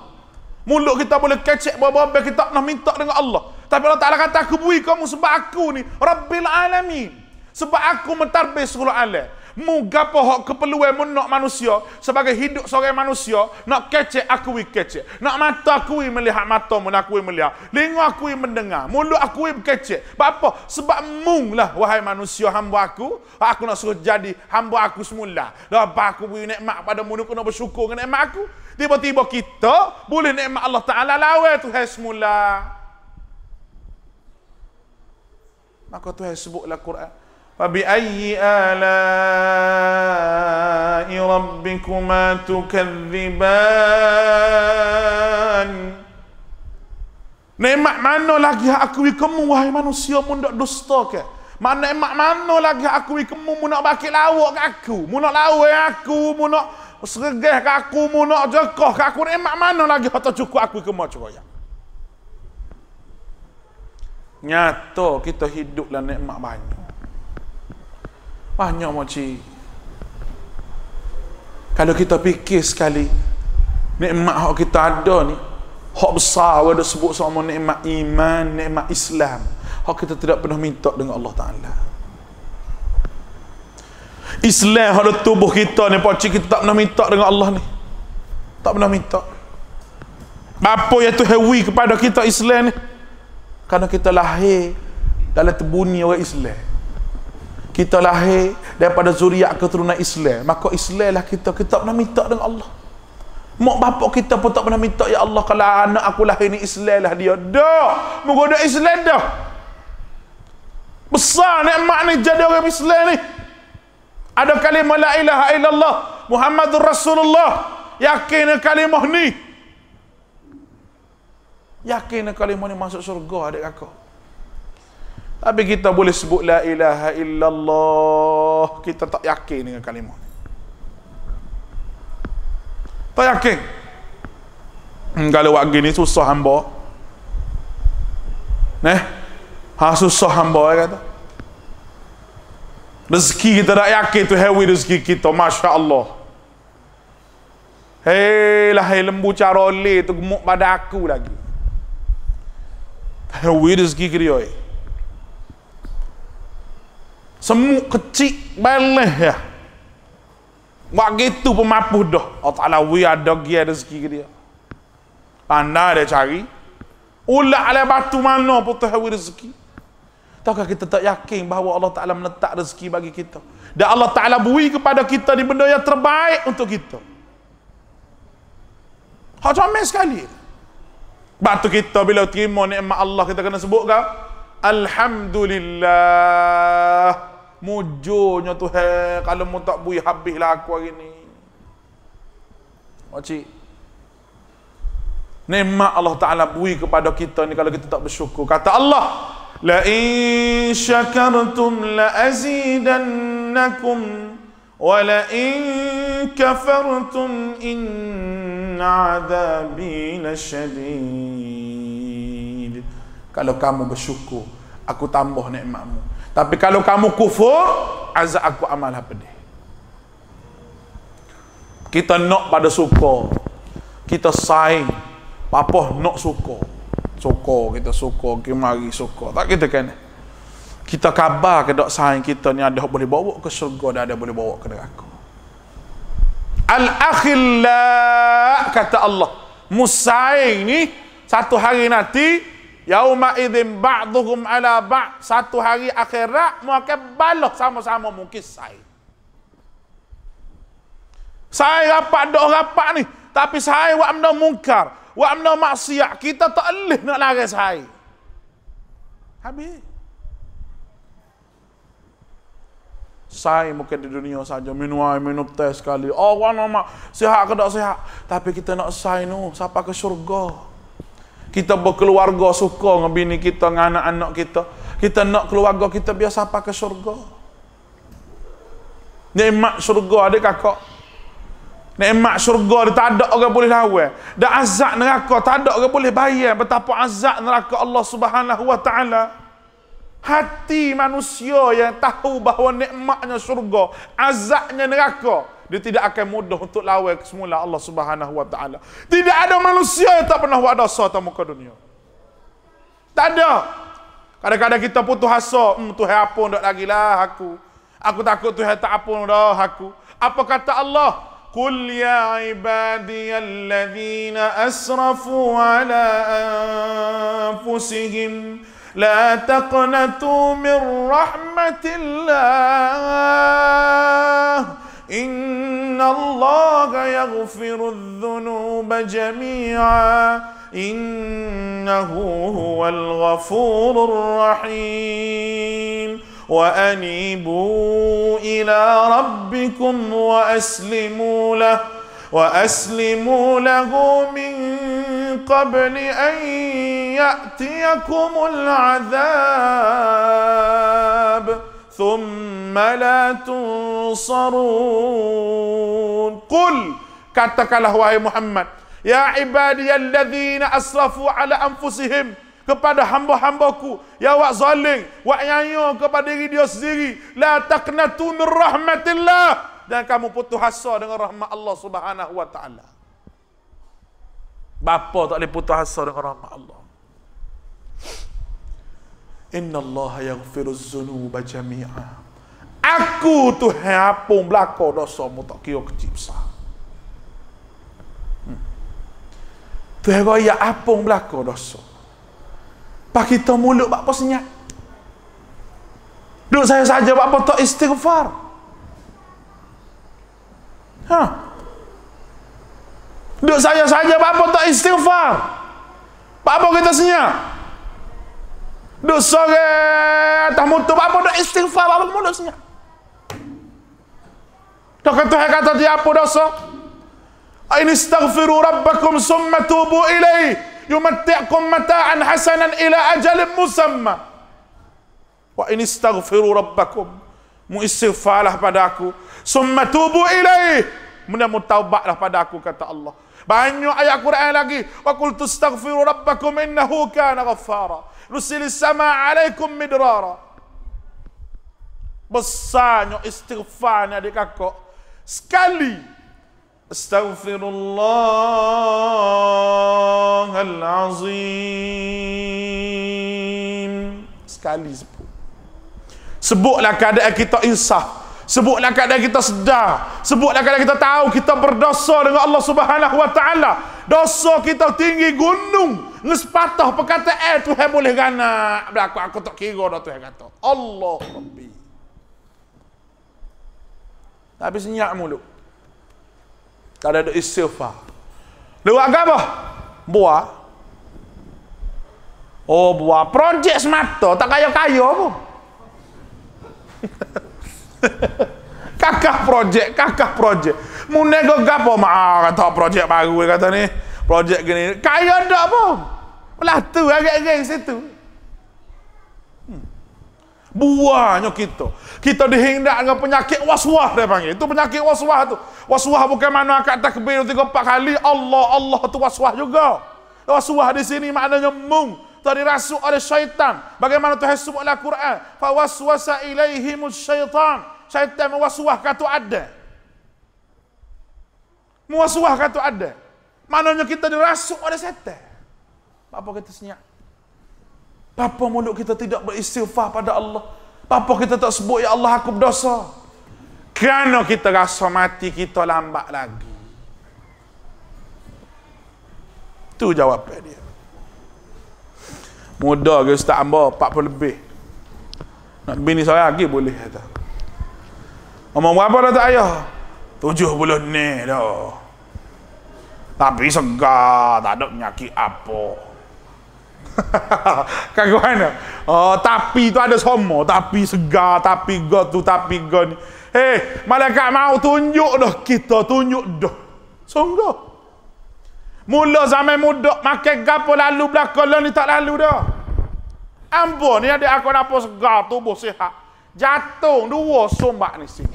Mulut kita boleh kecek bab-bab kita tak pernah minta dengan Allah. Tapi Allah Taala kata aku bui kamu sebab aku ni Rabbil Alamin. Sebab aku mentarbih seluruh alam. Muga pohok keperluan mun nak manusia sebagai hidup seorang manusia nak kecek aku kecek. Nak mata akui melihat mata mun akui melihat. Lingu akui mendengar. Mulut aku berkecek. Sebab apa? Sebab mung lah wahai manusia hamba aku. Aku nak suruh jadi hamba aku semula. Lepas aku beri nikmat pada mun aku nak bersyukur dengan nikmat aku. Tiba-tiba kita boleh nikmat Allah Ta'ala lawa Tuhan semula. Maka Tuhan sebutlah Quran. فبأي آلاء ربكما تكذبان Nikmat mana lagi hak akui kamu wahai manusia mun dak dusta ke? Mana nikmat mana lagi hak akui kamu mun nak bakil lawak ke aku? Mun nak lawak aku, mun nak sergah ke aku, mun nak jekah ke aku? Nikmat mana lagi hak cukup aku ikhmu mau cuba ya? kita hidup dalam nikmat banyak banyak makcik kalau kita fikir sekali nikmat hak kita ada ni hak besar orang dah sebut sama nikmat iman nikmat Islam hak kita tidak pernah minta dengan Allah Taala Islam hak tubuh kita ni pak kita tak pernah minta dengan Allah ni tak pernah minta apa yang tu hewi kepada kita Islam ni kerana kita lahir dalam tebuni orang Islam kita lahir daripada zuriat keturunan Islam maka islam lah kita kita pernah minta dengan Allah mak bapak kita pun tak pernah minta ya Allah kalau anak aku lahir ni lah dia dah menggoda Islam dah besar nikmat ni jadi orang Islam ni ada kalimah la ilaha illallah Muhammadur Rasulullah yakin kalimah ni yakin kalimah ni masuk syurga adik kakak Habis kita boleh sebut la ilaha illallah, kita tak yakin dengan kalimah ni. Tak yakin. Hmm, kalau wak gini susah hamba. Neh. Ha susah hamba eh, kata. Rezeki kita tak yakin tu hewi rezeki kita, Masya Allah. Hei lah, hei lembu caroli tu gemuk pada aku lagi. Hewi rezeki kiri oi. Eh. Semuk kecil balas ya. Buat gitu pun mampu dah. Allah Ta'ala we ada gaya rezeki ke dia. Pandai dia cari. Ulak ala batu mana pun tu hawi rezeki. Takkah kita tak yakin bahawa Allah Ta'ala menetak rezeki bagi kita. Dan Allah Ta'ala bui kepada kita di benda yang terbaik untuk kita. Hak comel sekali. Batu kita bila terima nikmat Allah kita kena sebutkan. Alhamdulillah. Alhamdulillah. Mujurnya tu Kalau mu tak bui habislah aku hari ni Makcik Nikmat Allah Ta'ala buih kepada kita ni Kalau kita tak bersyukur Kata Allah La in syakartum la azidannakum wa la in kafartum in adhabi Kalau kamu bersyukur, aku tambah nikmatmu. Tapi kalau kamu kufur, azab aku amalah pedih. Kita nak pada suka. Kita saing. Apa nak suka. Suka, kita suka, kita mari suka. Tak kita kan? Kita kabar ke dok saing kita ni ada boleh bawa ke syurga dan ada boleh bawa ke neraka. Al-akhillah kata Allah. Musaing ni satu hari nanti Yauma idzin ba'dhum ala ba' satu hari akhirat mu akan balok sama-sama mungkin sai. Saya rapat dok rapat ni tapi saya wa amna mungkar, wa amna maksiat kita tak leh nak lari saya. Habis. Saya mungkin di dunia saja minum air, minum teh sekali. Oh, wanama sihat ke tak sihat. Tapi kita nak sai nu sampai ke syurga kita berkeluarga suka dengan bini kita dengan anak-anak kita kita nak keluarga kita biasa apa ke syurga nikmat syurga ada kakak nikmat syurga dia tak ada orang boleh lawan dan azab neraka tak ada orang boleh bayar betapa azab neraka Allah subhanahu wa ta'ala hati manusia yang tahu bahawa nikmatnya syurga azabnya neraka dia tidak akan mudah untuk lawan semula Allah Subhanahu Wa Taala. Tidak ada manusia yang tak pernah buat dosa atas muka dunia. Tak ada. Kadang-kadang kita putus asa, hmm, Tuhan apa ndak lagi lah aku. Aku takut Tuhan tak apa dah aku. Apa kata Allah? Qul ya ibadiyalladhina asrafu ala anfusihim la taqnatu min rahmatillah. إن الله يغفر الذنوب جميعا إنه هو الغفور الرحيم وأنيبوا إلى ربكم وأسلموا له وأسلموا له من قبل أن يأتيكم العذاب ثم لا تنصرون قل كاتك الله يا محمد يا عبادي الذين أسرفوا على أنفسهم kepada hamba-hambaku ya wak zalim wak nyanyo kepada diri dia sendiri la taqnatu min rahmatillah dan kamu putus asa dengan rahmat Allah Subhanahu wa taala bapa tak boleh putus asa dengan rahmat Allah Inna Allah yaghfiru zunuba jami'a. Aku Tuhan apung belako dosa mu tak kira kecil besar. Hmm. Tuhan kau ya apung belako dosa. Pak kita mulut bapa senyap. Duduk saya saja bapa tak istighfar. Ha. Duduk saya saja bapa tak istighfar. Bapa kita senyap. Duk sore atas motor apa duk istighfar apa mu duk senyap. Tak kata kata dia apa dosa? Ain istaghfiru rabbakum summa tubu ilai yumatti'kum mata'an hasanan ila ajalin musamma. Wa in istaghfiru rabbakum mu istighfarlah padaku summa tubu ilai Kemudian mutaubatlah padaku kata Allah. Banyak ayat Quran lagi. Wa qultu astaghfiru rabbakum innahu kana ghaffara. nusil sama alaikum midrara besarnya istighfarnya di kakak sekali Astaghfirullah astaghfirullahalazim sekali sebut sebutlah keadaan kita insaf Sebutlah keadaan kita sedar. Sebutlah keadaan kita tahu kita berdosa dengan Allah Subhanahu Wa Taala. Dosa kita tinggi gunung. Ngespatah perkataan eh, Tuhan boleh gana. Aku, aku tak kira dah Tuhan kata. Allah Rabbi. Tapi senyap mulut. Tak ada istighfar. Lewat apa? Buah. Oh buah. Projek semata. Tak kaya-kaya pun. kakak projek, kakak projek. Mune go apa ma ah, kata projek baru kata ni. Projek gini. Kaya dak apa? Belah tu agak-agak situ. Hmm. Buahnya kita. Kita dihindak dengan penyakit waswah dia panggil. Itu penyakit waswah tu. Waswah bukan mana akak takbir tiga empat kali. Allah Allah tu waswah juga. Waswah di sini maknanya mung dari rasuk oleh syaitan. Bagaimana Tuhan sebut dalam Quran? waswasa ilaihimus syaitan syaitan mewasuah kata ada. Mewasuah kata ada. Maknanya kita dirasuk oleh syaitan. Apa kita senyap? Bapa mulut kita tidak beristighfar pada Allah. Bapa kita tak sebut, Ya Allah aku berdosa. Kerana kita rasa mati kita lambat lagi. Tu jawab dia. Muda ke Ustaz Ambar, 40 lebih. Nak bini saya lagi boleh. Kata. Umur berapa dah tak ayah? Tujuh puluh ni dah. Tapi segar, tak ada penyakit apa. kan kau kan? Uh, oh, tapi tu ada semua. Tapi segar, tapi go tu, tapi go ni. Hei, eh, malaikat mau tunjuk dah kita, tunjuk dah. Sungguh. Mula zaman muda, makan gapo lalu belakang ni tak lalu dah. Ambo ni ada aku nak segar tubuh sihat. Jatuh dua sombak ni sini.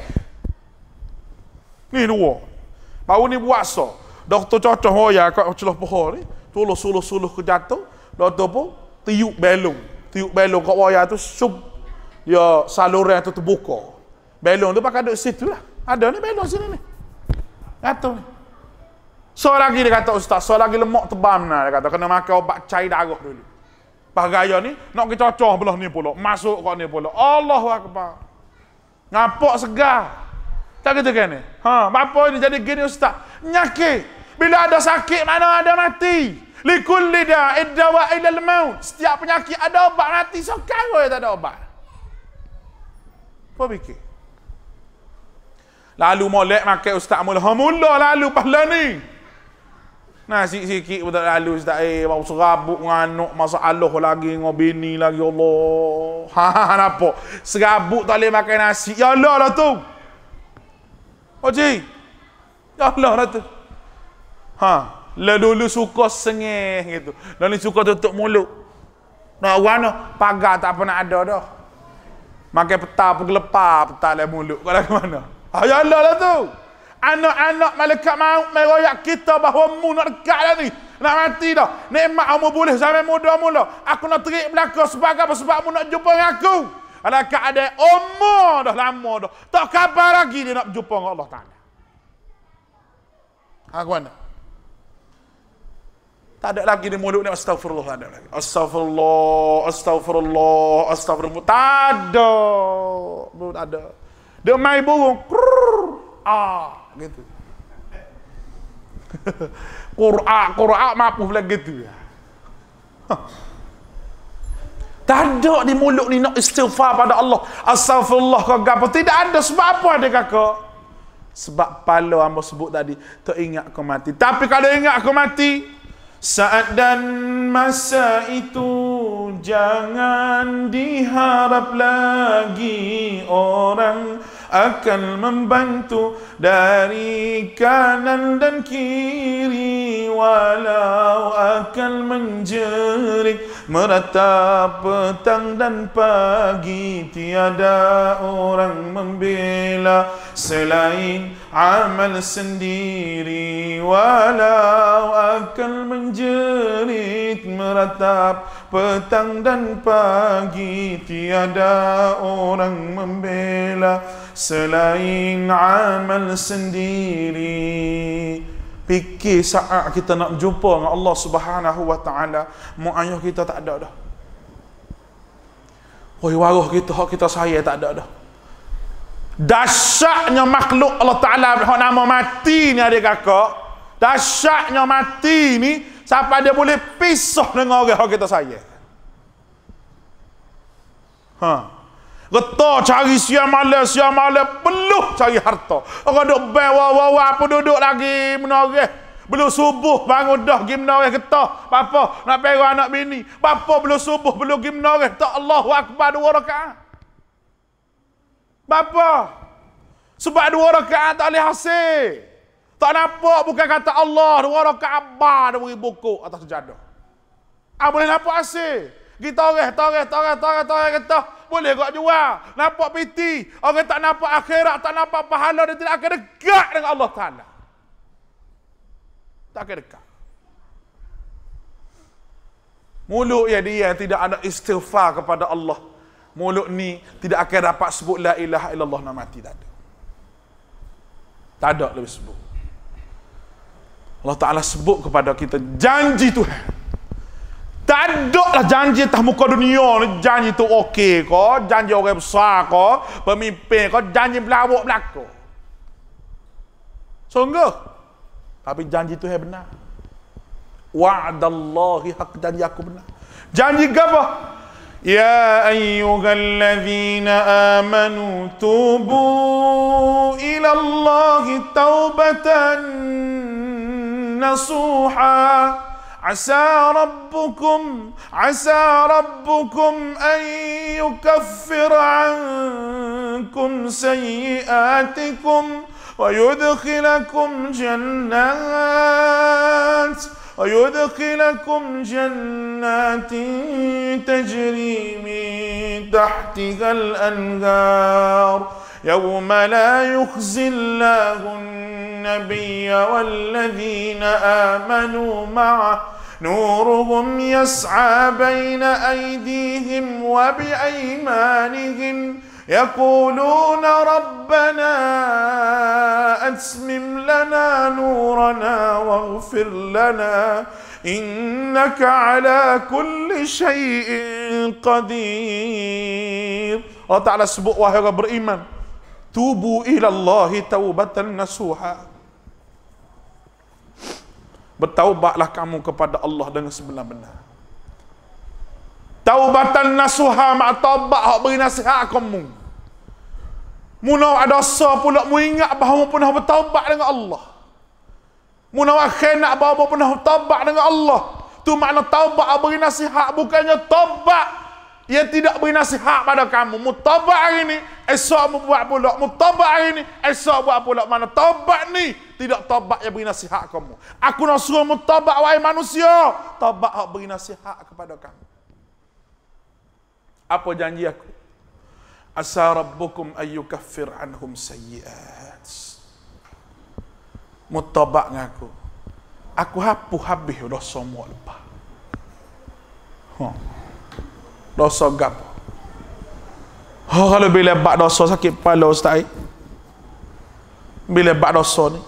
Ni dua. Baru ni buat so. Doktor cocok oh ya kat celah poho ni. Tolong suluh suluh ke jatuh. Doktor pun tiup belung. Tiup belung kat wayar tu sub. Ya saluran tu terbuka. Belung tu pakai duduk situ lah. Ada ni belung sini ni. Jatuh ni. So lagi dia kata ustaz. So lagi lemak tebam lah. Dia kata kena makan obat cair darah dulu pagaya ni nak kecocoh belah ni pula masuk kau ni pula Allahu akbar ngapok segar tak kata kan ni ha apa ini jadi gini ustaz nyakit bila ada sakit mana ada mati likulli da idawa ila maut setiap penyakit ada obat mati sekarang so, tak ada obat apa fikir lalu molek makan ustaz mulah ha, mula lalu pahala ni Nasi sikit pun tak lalu tak eh bau serabut nganuk Allah lagi dengan bini lagi Allah. Ha ha, ha napa? Serabut tak boleh makan nasi. Ya Allah lah tu. Oji. Ya Allah lah tu. Ha, le lah dulu suka sengih gitu. Dan lah suka tutup mulut. Nak warna pagar tak pernah ada dah. Makan peta pun kelepar peta le mulut. Kau dah mana? Ha, ya Allah lah tu anak-anak malaikat maut meroyak kita bahawa mu nak dekat dah ni nak mati dah nikmat kamu boleh sampai muda mula aku nak terik belaka sebab apa sebab mu nak jumpa dengan aku ada ada umur dah lama dah tak kabar lagi dia nak jumpa dengan Allah Ta'ala ha, aku mana tak ada lagi di mulut ni astagfirullah ada lagi astagfirullah astagfirullah astagfirullah tak ada tak ada dia main burung ah gitu. Qur'a, Qur'a mampu pula gitu. Ya. Tak ada di mulut ni nak istighfar pada Allah. Astagfirullah kau gapo? Tidak ada sebab apa dia kata? Sebab pala hamba sebut tadi, tak ingat kau mati. Tapi kalau ingat kau mati, saat dan masa itu jangan diharap lagi orang akan membantu dari kanan dan kiri walau akan menjerit merata petang dan pagi tiada orang membela selain amal sendiri walau akan menjerit meratap petang dan pagi tiada orang membela selain amal sendiri fikir saat kita nak jumpa dengan Allah Subhanahu wa taala muayyah kita tak ada dah Woi waruh kita hak kita saya tak ada dah dahsyatnya makhluk Allah taala hak nama mati ni ada kakak dahsyatnya mati ni siapa dia boleh pisah dengan orang hak kita saya ha huh. Reta cari siam malam, siam malam peluh cari harta. Orang duk bel wa wa wa apa duduk lagi menoreh. Belum subuh bangun dah pergi menoreh kata, "Bapa, nak pergi anak bini. Bapa belum subuh belum pergi menoreh. Tak Allahu akbar dua rakaat." Bapa. Sebab dua rakaat tak boleh hasil. Tak nampak bukan kata Allah dua rakaat abah dah beri buku atas sejadah. apa ah, boleh nampak hasil. Kita orang, toreh, toreh, toreh, toreh kata, boleh kau jual. Nampak piti. Orang tak nampak akhirat, tak nampak pahala, dia tidak akan dekat dengan Allah Ta'ala. Tak akan dekat. Mulut ya dia yang tidak ada istighfar kepada Allah. Mulut ni tidak akan dapat sebut la ilaha illallah nama tidak ada. Tak ada lebih sebut. Allah Ta'ala sebut kepada kita janji Tuhan. Tak ada lah janji atas muka dunia ni. Janji tu okey ke. Janji orang besar ke. Pemimpin ke. Janji belawak belaka. Sungguh. Tapi janji tu yang benar. Wa'adallahi hak janji aku benar. Janji ke apa? Ya ayyuhalladzina amanu tubu ila Allahi taubatan nasuhah. عسى ربكم عسى ربكم أن يكفر عنكم سيئاتكم ويدخلكم جنات ويدخلكم جنات تجري من تحتها الأنهار يوم لا يخزي الله النبي والذين آمنوا معه نورهم يسعى بين أيديهم وبأيمانهم يقولون ربنا أتمم لنا نورنا واغفر لنا إنك على كل شيء قدير الله تعالى سبق وهي orang إيمان tubu Allah taubatan nasuha bertaubatlah kamu kepada Allah dengan sebenar-benar taubatan nasuha mak taubat hak beri nasihat kamu munau ada sa pula mu ingat bahawa pernah bertaubat dengan Allah munau akhirat bahawa pernah bertaubat dengan Allah tu makna taubat beri nasihat bukannya taubat ia tidak beri nasihat pada kamu. Mutabak hari ini, esok mu buat pulak. Mutabak hari ini, esok buat pulak. Mana tabak ni, tidak tabak yang beri nasihat kamu. Aku nak suruh mutabak wahai manusia. tabak yang beri nasihat kepada kamu. Apa janji aku? Asa rabbukum ayyukaffir anhum sayyiat. Mutabak dengan aku. Aku hapuh habis dah semua lepas. Huh dosa gapo oh, ha, kalau bila bak dosa sakit kepala ustaz eh? bila bak dosa ni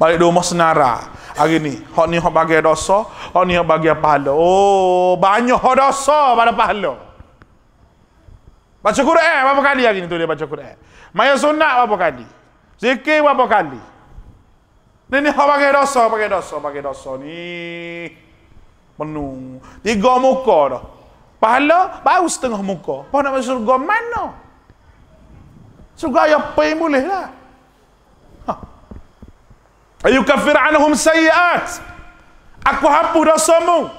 balik di rumah senara hari ni hak ni hak bagi dosa hak ni hak bagi pahala oh banyak hak dosa pada pahala baca Quran berapa kali hari ni tu dia baca Quran maya sunat berapa kali zikir berapa kali ni ni hak bagi dosa bagi dosa bagi dosa ni penuh tiga muka dah Pahala baru setengah muka. Apa nak masuk surga mana? Surga ayah pay boleh lah. Ha. Ayu kafir anhum sayyiat. Aku hapus dosamu.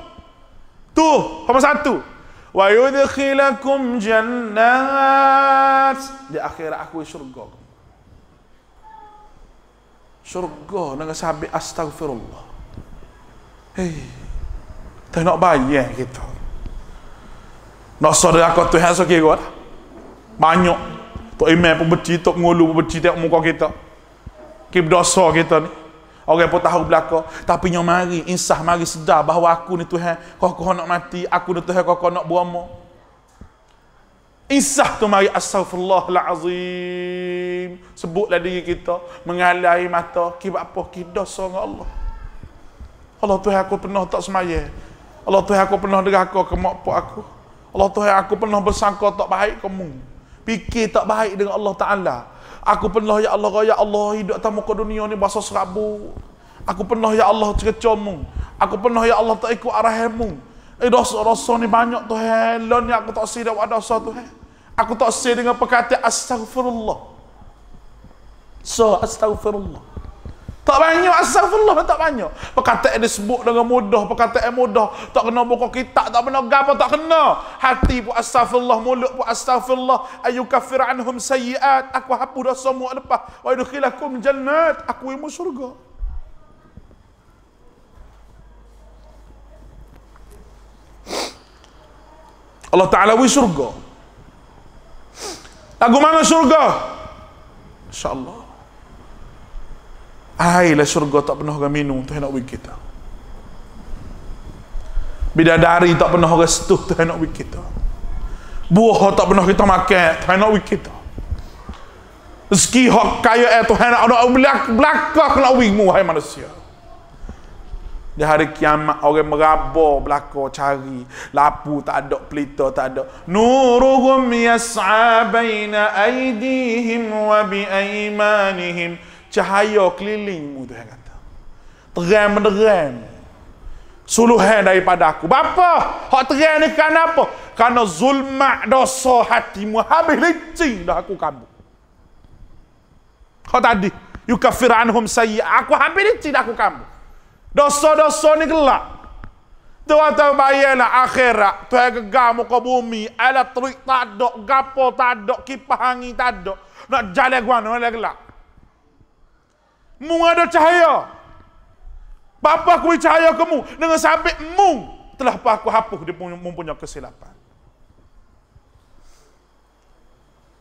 Tu, nombor satu. Wa yudkhilakum jannat. Di akhirat aku surga. Surga nak sabi astagfirullah. Hei. Tak nak bayar kita. Gitu nak sorry aku tu hasa ke kot banyak tok imam pun beci tok ngulu pun beci tengok muka kita ke berdosa kita ni orang pun tahu belaka tapi nyo mari insah mari sedar bahawa aku ni tuhan kau kau nak mati aku ni tuhan kau kau nak mu. insah tu mari astagfirullah azim sebutlah diri kita mengalai mata ke apa ke dosa dengan Allah Allah tuhan aku pernah tak semaya Allah tuhan aku pernah derhaka kau mak aku, aku. Allah Tuhan aku pernah bersangka tak baik kamu fikir tak baik dengan Allah Ta'ala aku pernah ya Allah ya Allah hidup tamu muka dunia ni bahasa serabu aku pernah ya Allah cercomu aku pernah ya Allah tak ikut arahmu eh dosa-dosa ni banyak Tuhan lon aku tak sedia wak dosa Tuhan aku tak sedia dengan perkataan astaghfirullah. so astaghfirullah. Tak banyak astagfirullah tak banyak. Perkataan dia sebut dengan mudah, perkataan mudah. Tak kena buku kitab, tak kena gapo, tak kena. Hati pun astagfirullah, mulut pun astagfirullah. Ayu kafir anhum sayiat. Aku hapus dah semua lepas. Wa yudkhilakum jannat. Aku imu syurga. Allah Ta'ala wi syurga. Lagu mana syurga? Allah. Airlah syurga tak pernah orang minum tu nak bagi kita Bidadari tak pernah orang setuh tu nak bagi kita Buah tak pernah kita makan tu nak bagi kita Rezeki hak kaya eh Tuhan nak ada belakang nak wingmu hai manusia. Di hari kiamat orang meraba belaka cari lapu tak ada pelita tak ada. Nuruhum yas'a baina aydihim wa bi aymanihim cahaya kelilingmu Tuhan kata terang menerang suluhan daripada aku Bapa, hak terang ni kerana apa? kerana zulmat dosa hatimu habis licin dah aku kamu Kau tadi yukafir anhum sayi aku habis licin dah aku kamu dosa-dosa ni gelap Tuhan kata bayarlah akhirat tu yang kegah muka bumi alat terik tak ada gapo tak ada kipah angin tak ada nak jalan guana nak gelap Mu ada cahaya. Bapa aku beri cahaya kamu dengan sabit mu telah aku hapus dia mempunyai kesilapan.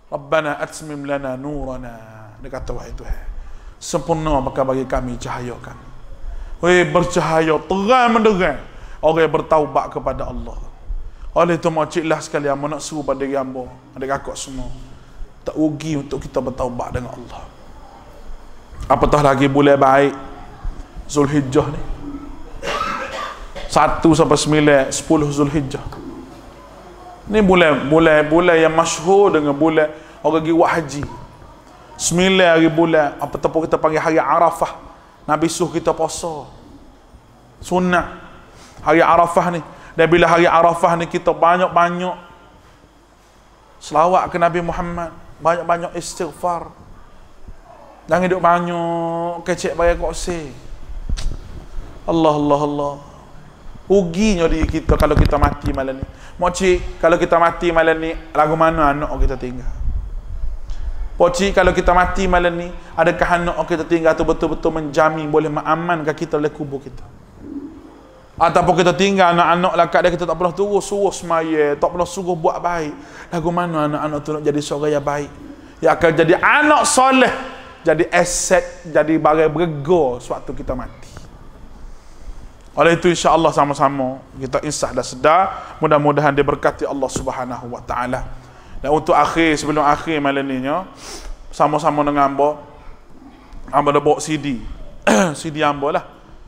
Rabbana atsmim lana nurana. Dia kata wahai Tuhan, sempurna maka bagi kami cahaya kami. Wei bercahaya terang menderang orang bertaubat kepada Allah. Oleh itu makciklah sekali yang nak suruh pada diri hamba, ada kakak semua. Tak rugi untuk kita bertaubat dengan Allah apatah lagi bulan baik Zulhijjah ni satu sampai 9 sepuluh Zulhijjah ni bulan bulan bulan yang masyhur dengan bulan orang pergi buat haji 9 hari bulan apa tepuk kita panggil hari Arafah Nabi suh kita puasa sunnah hari Arafah ni dan bila hari Arafah ni kita banyak-banyak selawat ke Nabi Muhammad banyak-banyak istighfar dan hidup banyak kecek bayar kokse. Allah Allah Allah. Uginya diri kita kalau kita mati malam ni. Mocik, kalau kita mati malam ni, lagu mana anak kita tinggal? Pocik, kalau kita mati malam ni, adakah anak kita tinggal tu betul-betul menjamin boleh mengamankan kita oleh kubur kita? Ataupun kita tinggal anak-anak lah kat kita tak pernah turut suruh semaya, tak pernah suruh buat baik. Lagu mana anak-anak tu nak jadi seorang yang baik? Yang akan jadi anak soleh jadi aset jadi barang berharga sewaktu kita mati. Oleh itu insya-Allah sama-sama kita insah dan sedar mudah-mudahan diberkati Allah Subhanahu wa taala. Dan untuk akhir sebelum akhir malam ini ya, sama-sama dengan hamba hamba dah bawa CD. CD hamba lah.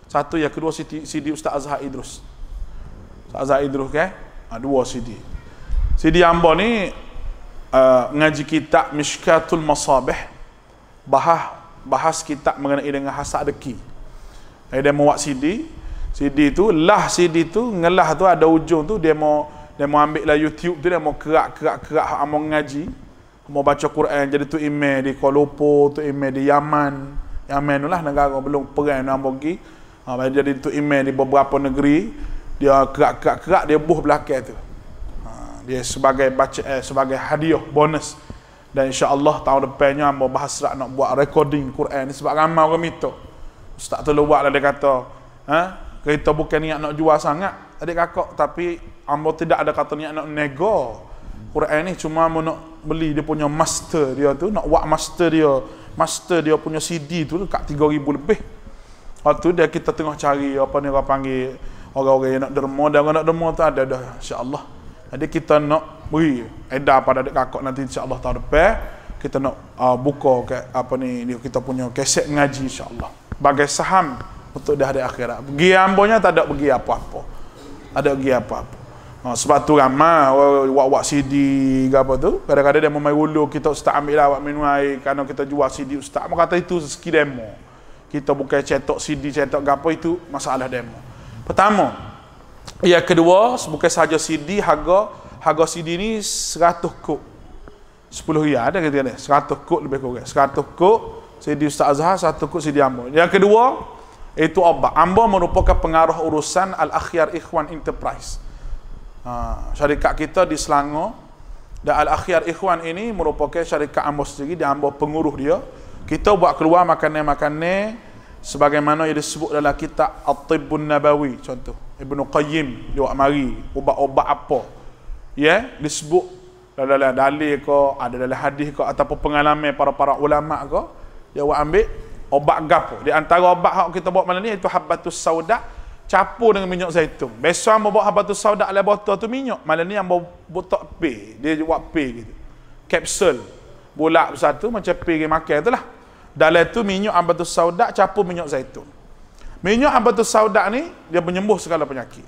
Satu ya kedua CD, CD Ustaz Azhar Idrus. Ustaz Azhar Idrus ke? Okay? Ah, dua CD. CD hamba ni uh, ngaji kitab Mishkatul Masabih bahas bahas kitab mengenai dengan hasad deki. Jadi eh, dia mau CD, CD tu lah CD tu ngelah tu ada ujung tu dia mau dia mau ambil lah YouTube tu dia mau kerak-kerak-kerak hak amon ngaji, mau baca Quran jadi tu email di Kuala Lumpur, tu email di Yaman. Yaman tu lah negara belum perang nak pergi. Ha, jadi tu email di beberapa negeri dia kerak-kerak-kerak dia buh belakang tu. Ha, dia sebagai baca eh, sebagai hadiah bonus dan Insya Allah tahun depannya hamba berhasrat nak buat recording Quran ni sebab ramai orang minta ustaz tu buatlah dia kata ha kita bukan niat nak jual sangat adik kakak tapi hamba tidak ada kata niat nak nego Quran ni cuma mau nak beli dia punya master dia tu nak buat master dia master dia punya CD tu kat 3000 lebih tu dia kita tengah cari apa ni orang panggil orang-orang yang nak derma dan orang nak derma tu ada dah Allah. Jadi kita nak beri edar pada adik kakak nanti insya-Allah tahun depan kita nak uh, buka ke, apa ni kita punya keset ngaji insya-Allah. Bagai saham untuk dah di akhirat. Pergi ambonya tak ada pergi apa-apa. Ada pergi apa-apa. Uh, ha, sebab tu ramai wak-wak CD apa tu. Kadang-kadang dia memain ulu kita ustaz ambil lah wak minum air kerana kita jual CD ustaz. Mereka kata itu sekali demo. Kita bukan cetak CD, cetak apa itu masalah demo. Pertama, yang kedua, bukan sahaja CD, harga harga CD ni 100 kok. 10 riyal ada kata ni, 100 kok lebih kurang. 100 kok CD Ustaz Azhar, 100 kok CD Ambo. Yang kedua, itu Abba. Ambo merupakan pengaruh urusan Al-Akhyar Ikhwan Enterprise. Ha, syarikat kita di Selangor dan Al-Akhyar Ikhwan ini merupakan syarikat Ambo sendiri dan Ambo penguruh dia. Kita buat keluar makanan-makanan sebagaimana yang disebut dalam kitab At-Tibbun Nabawi contoh. Ibn Qayyim dia mari ubat-ubat apa ya yeah? disebut dalam dalil ke ada dalam hadis ke ataupun pengalaman para-para ulama ke dia buat ambil obat gapo di antara obat hak kita buat malam ni itu habbatus sauda campur dengan minyak zaitun Besok ambo buat habbatus sauda ala botol tu minyak malam ni ambo botol pe dia buat pe gitu kapsul bulat satu macam pe makan itulah dalam tu minyak habbatus sauda campur minyak zaitun Minyak apa tu saudak ni, dia menyembuh segala penyakit.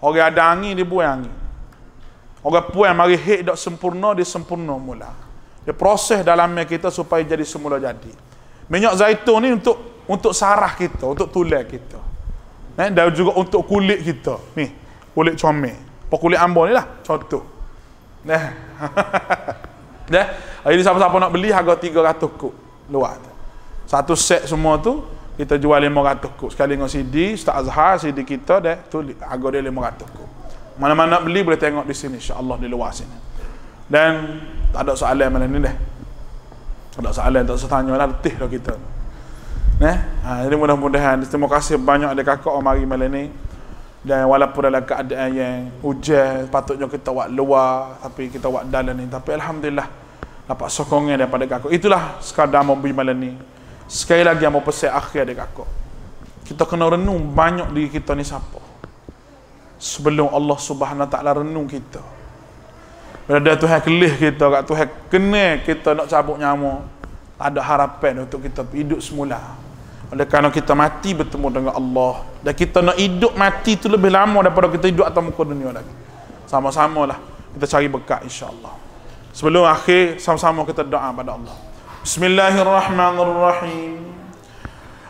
Orang ada angin, dia buang angin. Orang puan mari hek tak sempurna, dia sempurna mula. Dia proses dalamnya kita supaya jadi semula jadi. Minyak zaitun ni untuk untuk sarah kita, untuk tulang kita. Eh, dan juga untuk kulit kita. Ni, kulit comel. Apa kulit ambon ni lah, contoh. Nah. Nah. Jadi siapa-siapa nak beli harga 300 kok luar tu. Satu set semua tu kita jual 500 kub sekali dengan CD Ustaz Azhar CD kita dah tulis harga dia 500 kub mana-mana nak beli boleh tengok di sini Allah di luar sini dan tak ada soalan mana ni dah tak ada soalan tak usah tanya lah letih lah kita neh. ha, jadi mudah-mudahan terima kasih banyak ada kakak orang mari malam ni dan walaupun dalam keadaan yang hujan patutnya kita buat luar tapi kita buat dalam ni tapi Alhamdulillah dapat sokongan daripada kakak itulah sekadar mobil malam ni Sekali lagi yang mau pesan akhir dekat kau. Kita kena renung banyak diri kita ni siapa. Sebelum Allah Subhanahu taala renung kita. Bila dia Tuhan kelih kita, tu Tuhan kena kita nak cabut nyamo. Ada harapan untuk kita hidup semula. Oleh kerana kita mati bertemu dengan Allah dan kita nak hidup mati tu lebih lama daripada kita hidup atas muka dunia lagi. sama sama lah kita cari bekal insyaallah. Sebelum akhir sama-sama kita doa pada Allah. بسم الله الرحمن الرحيم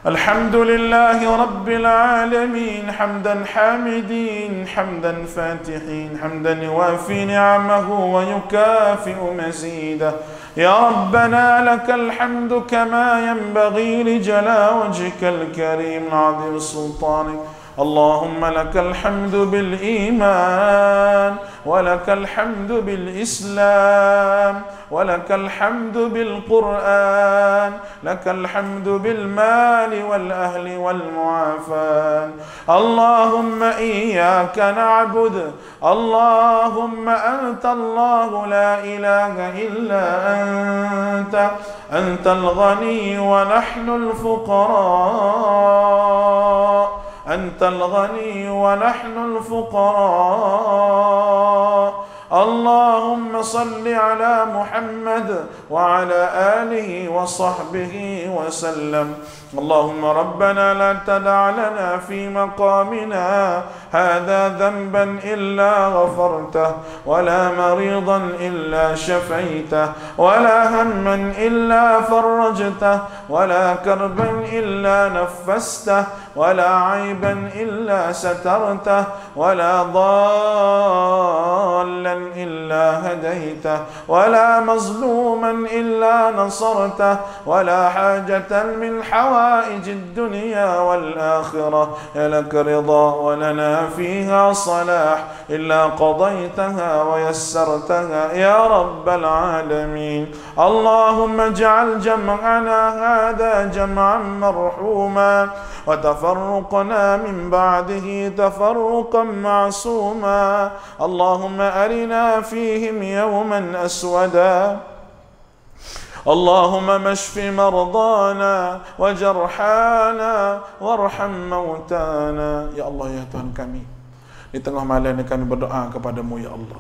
الحمد لله رب العالمين حمدا حامدين حمدا فاتحين حمدا يوافي نعمه ويكافئ مزيده يا ربنا لك الحمد كما ينبغي لجلال وجهك الكريم عظيم سلطانك اللهم لك الحمد بالإيمان ولك الحمد بالإسلام ولك الحمد بالقرآن لك الحمد بالمال والأهل والمعافاة اللهم إياك نعبد اللهم أنت الله لا إله إلا أنت أنت الغني ونحن الفقراء أنت الغني ونحن الفقراء اللهم صل على محمد وعلى آله وصحبه وسلم اللهم ربنا لا تدع لنا في مقامنا هذا ذنبا إلا غفرته ولا مريضا إلا شفيته ولا هما إلا فرجته ولا كربا إلا نفسته ولا عيبا إلا سترته ولا ضالا إلا هديته ولا مظلوما إلا نصرته ولا حاجة من حوائج حوائج الدنيا والآخرة لك رضا ولنا فيها صلاح إلا قضيتها ويسرتها يا رب العالمين اللهم اجعل جمعنا هذا جمعا مرحوما وتفرقنا من بعده تفرقا معصوما اللهم أرنا فيهم يوما أسودا اللهم اشف مرضانا وجرحانا وارحم موتانا يا الله يا Tuhan kami di tengah malam ini kami berdoa kepadamu ya Allah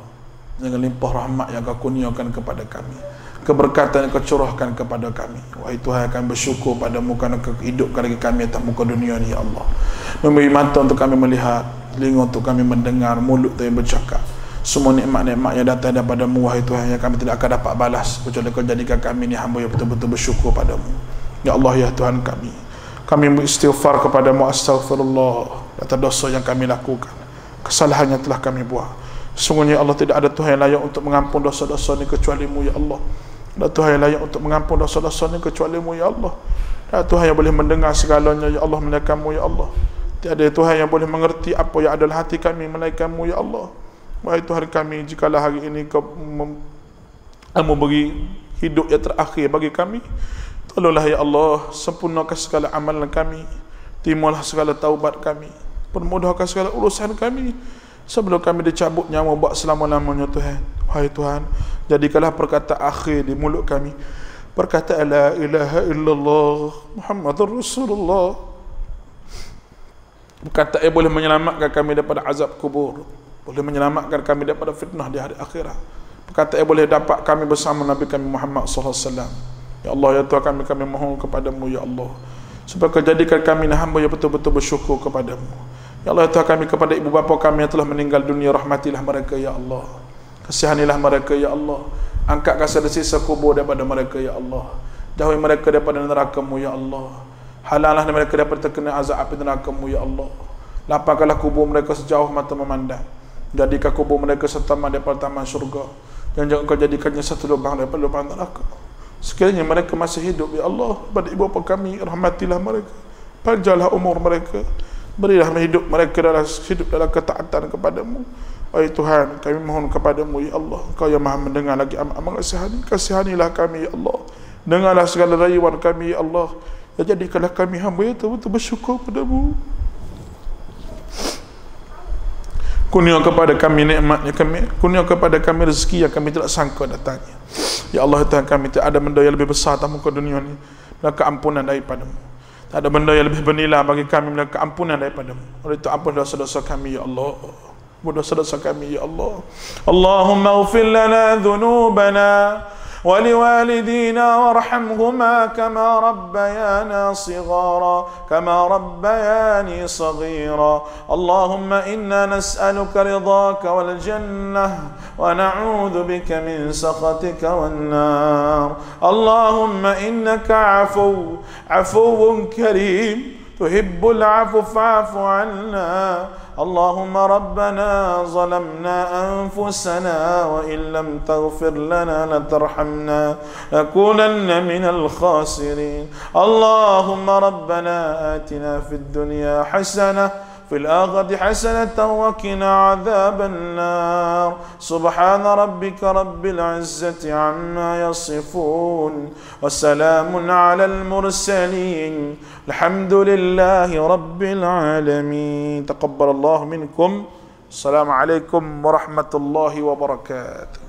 dengan limpah rahmat yang kau kuniakan kepada kami keberkatan yang kau curahkan kepada kami wahai Tuhan kami bersyukur padamu kerana kau hidupkan lagi kami atas muka dunia ini ya Allah memberi mata untuk kami melihat telinga untuk kami mendengar mulut untuk yang bercakap semua nikmat-nikmat yang datang daripada mu wahai Tuhan yang kami tidak akan dapat balas kecuali kau jadikan kami ni hamba yang betul-betul bersyukur padamu ya Allah ya Tuhan kami kami beristighfar kepadamu astagfirullah atas dosa yang kami lakukan kesalahan yang telah kami buat sungguhnya Allah tidak ada Tuhan yang layak untuk mengampun dosa-dosa ini kecuali mu ya Allah Tidak ada Tuhan yang layak untuk mengampun dosa-dosa ini kecuali mu ya Allah Tidak ada Tuhan yang boleh mendengar segalanya ya Allah melainkan mu ya Allah tiada Tuhan yang boleh mengerti apa yang ada dalam hati kami melainkan mu ya Allah Wahai Tuhan kami, jikalah hari ini kau mem- memberi hidup yang terakhir bagi kami, tolonglah ya Allah, sempurnakan segala amalan kami, timulah segala taubat kami, permudahkan segala urusan kami, sebelum kami dicabut nyawa buat selama-lamanya Tuhan. Wahai Tuhan, jadikanlah perkataan akhir di mulut kami, perkataan la ilaha illallah Muhammadur Rasulullah. Perkataan yang boleh menyelamatkan kami daripada azab kubur boleh menyelamatkan kami daripada fitnah di hari akhirat perkataan ia eh, boleh dapat kami bersama Nabi kami Muhammad SAW Ya Allah, Ya Tuhan kami, kami mohon kepadamu, Ya Allah supaya jadikan kami ni hamba yang betul-betul bersyukur kepadamu Ya Allah, Ya Tuhan kami kepada ibu bapa kami yang telah meninggal dunia rahmatilah mereka, Ya Allah kasihanilah mereka, Ya Allah angkat kasih dari sisa kubur daripada mereka, Ya Allah jauhi mereka daripada nerakamu, Ya Allah halalah mereka daripada terkena azab api nerakamu, Ya Allah lapangkanlah kubur mereka sejauh mata memandang jadikan kubur mereka setama di taman syurga dan jangan kau jadikannya satu lubang daripada lubang neraka sekiranya mereka masih hidup ya Allah pada ibu bapa kami rahmatilah mereka panjalah umur mereka berilah hidup mereka dalam hidup dalam ketaatan kepadamu wahai Tuhan, kami mohon kepadamu, Ya Allah, Kau yang maha mendengar lagi amat-amat kasihani, kasihanilah kami, Ya Allah. Dengarlah segala rayuan kami, Ya Allah. Dan ya, jadikanlah kami hamba yang betul-betul bersyukur padamu. Kurnia kepada kami nikmatnya kami. Kurnia kepada kami rezeki yang kami tidak sangka datangnya. Ya Allah Tuhan kami tidak ada benda yang lebih besar atas muka dunia ini. Dan keampunan daripadamu. Tak ada benda yang lebih bernilai bagi kami. Dan keampunan daripadamu. Oleh itu ampun dosa-dosa kami ya Allah. Ampun dosa-dosa kami ya Allah. Allahumma ufil lana dhunubana. ولوالدينا وارحمهما كما ربيانا صغارا كما ربياني صغيرا اللهم إنا نسألك رضاك والجنة ونعوذ بك من سخطك والنار اللهم إنك عفو عفو كريم تحب العفو فاعف عنا اللهم ربنا ظلمنا أنفسنا وإن لم تغفر لنا لترحمنا لنكونن من الخاسرين اللهم ربنا آتنا في الدنيا حسنة في الآخرة حسنة وقنا عذاب النار سبحان ربك رب العزة عما يصفون وسلام على المرسلين الحمد لله رب العالمين تقبل الله منكم السلام عليكم ورحمة الله وبركاته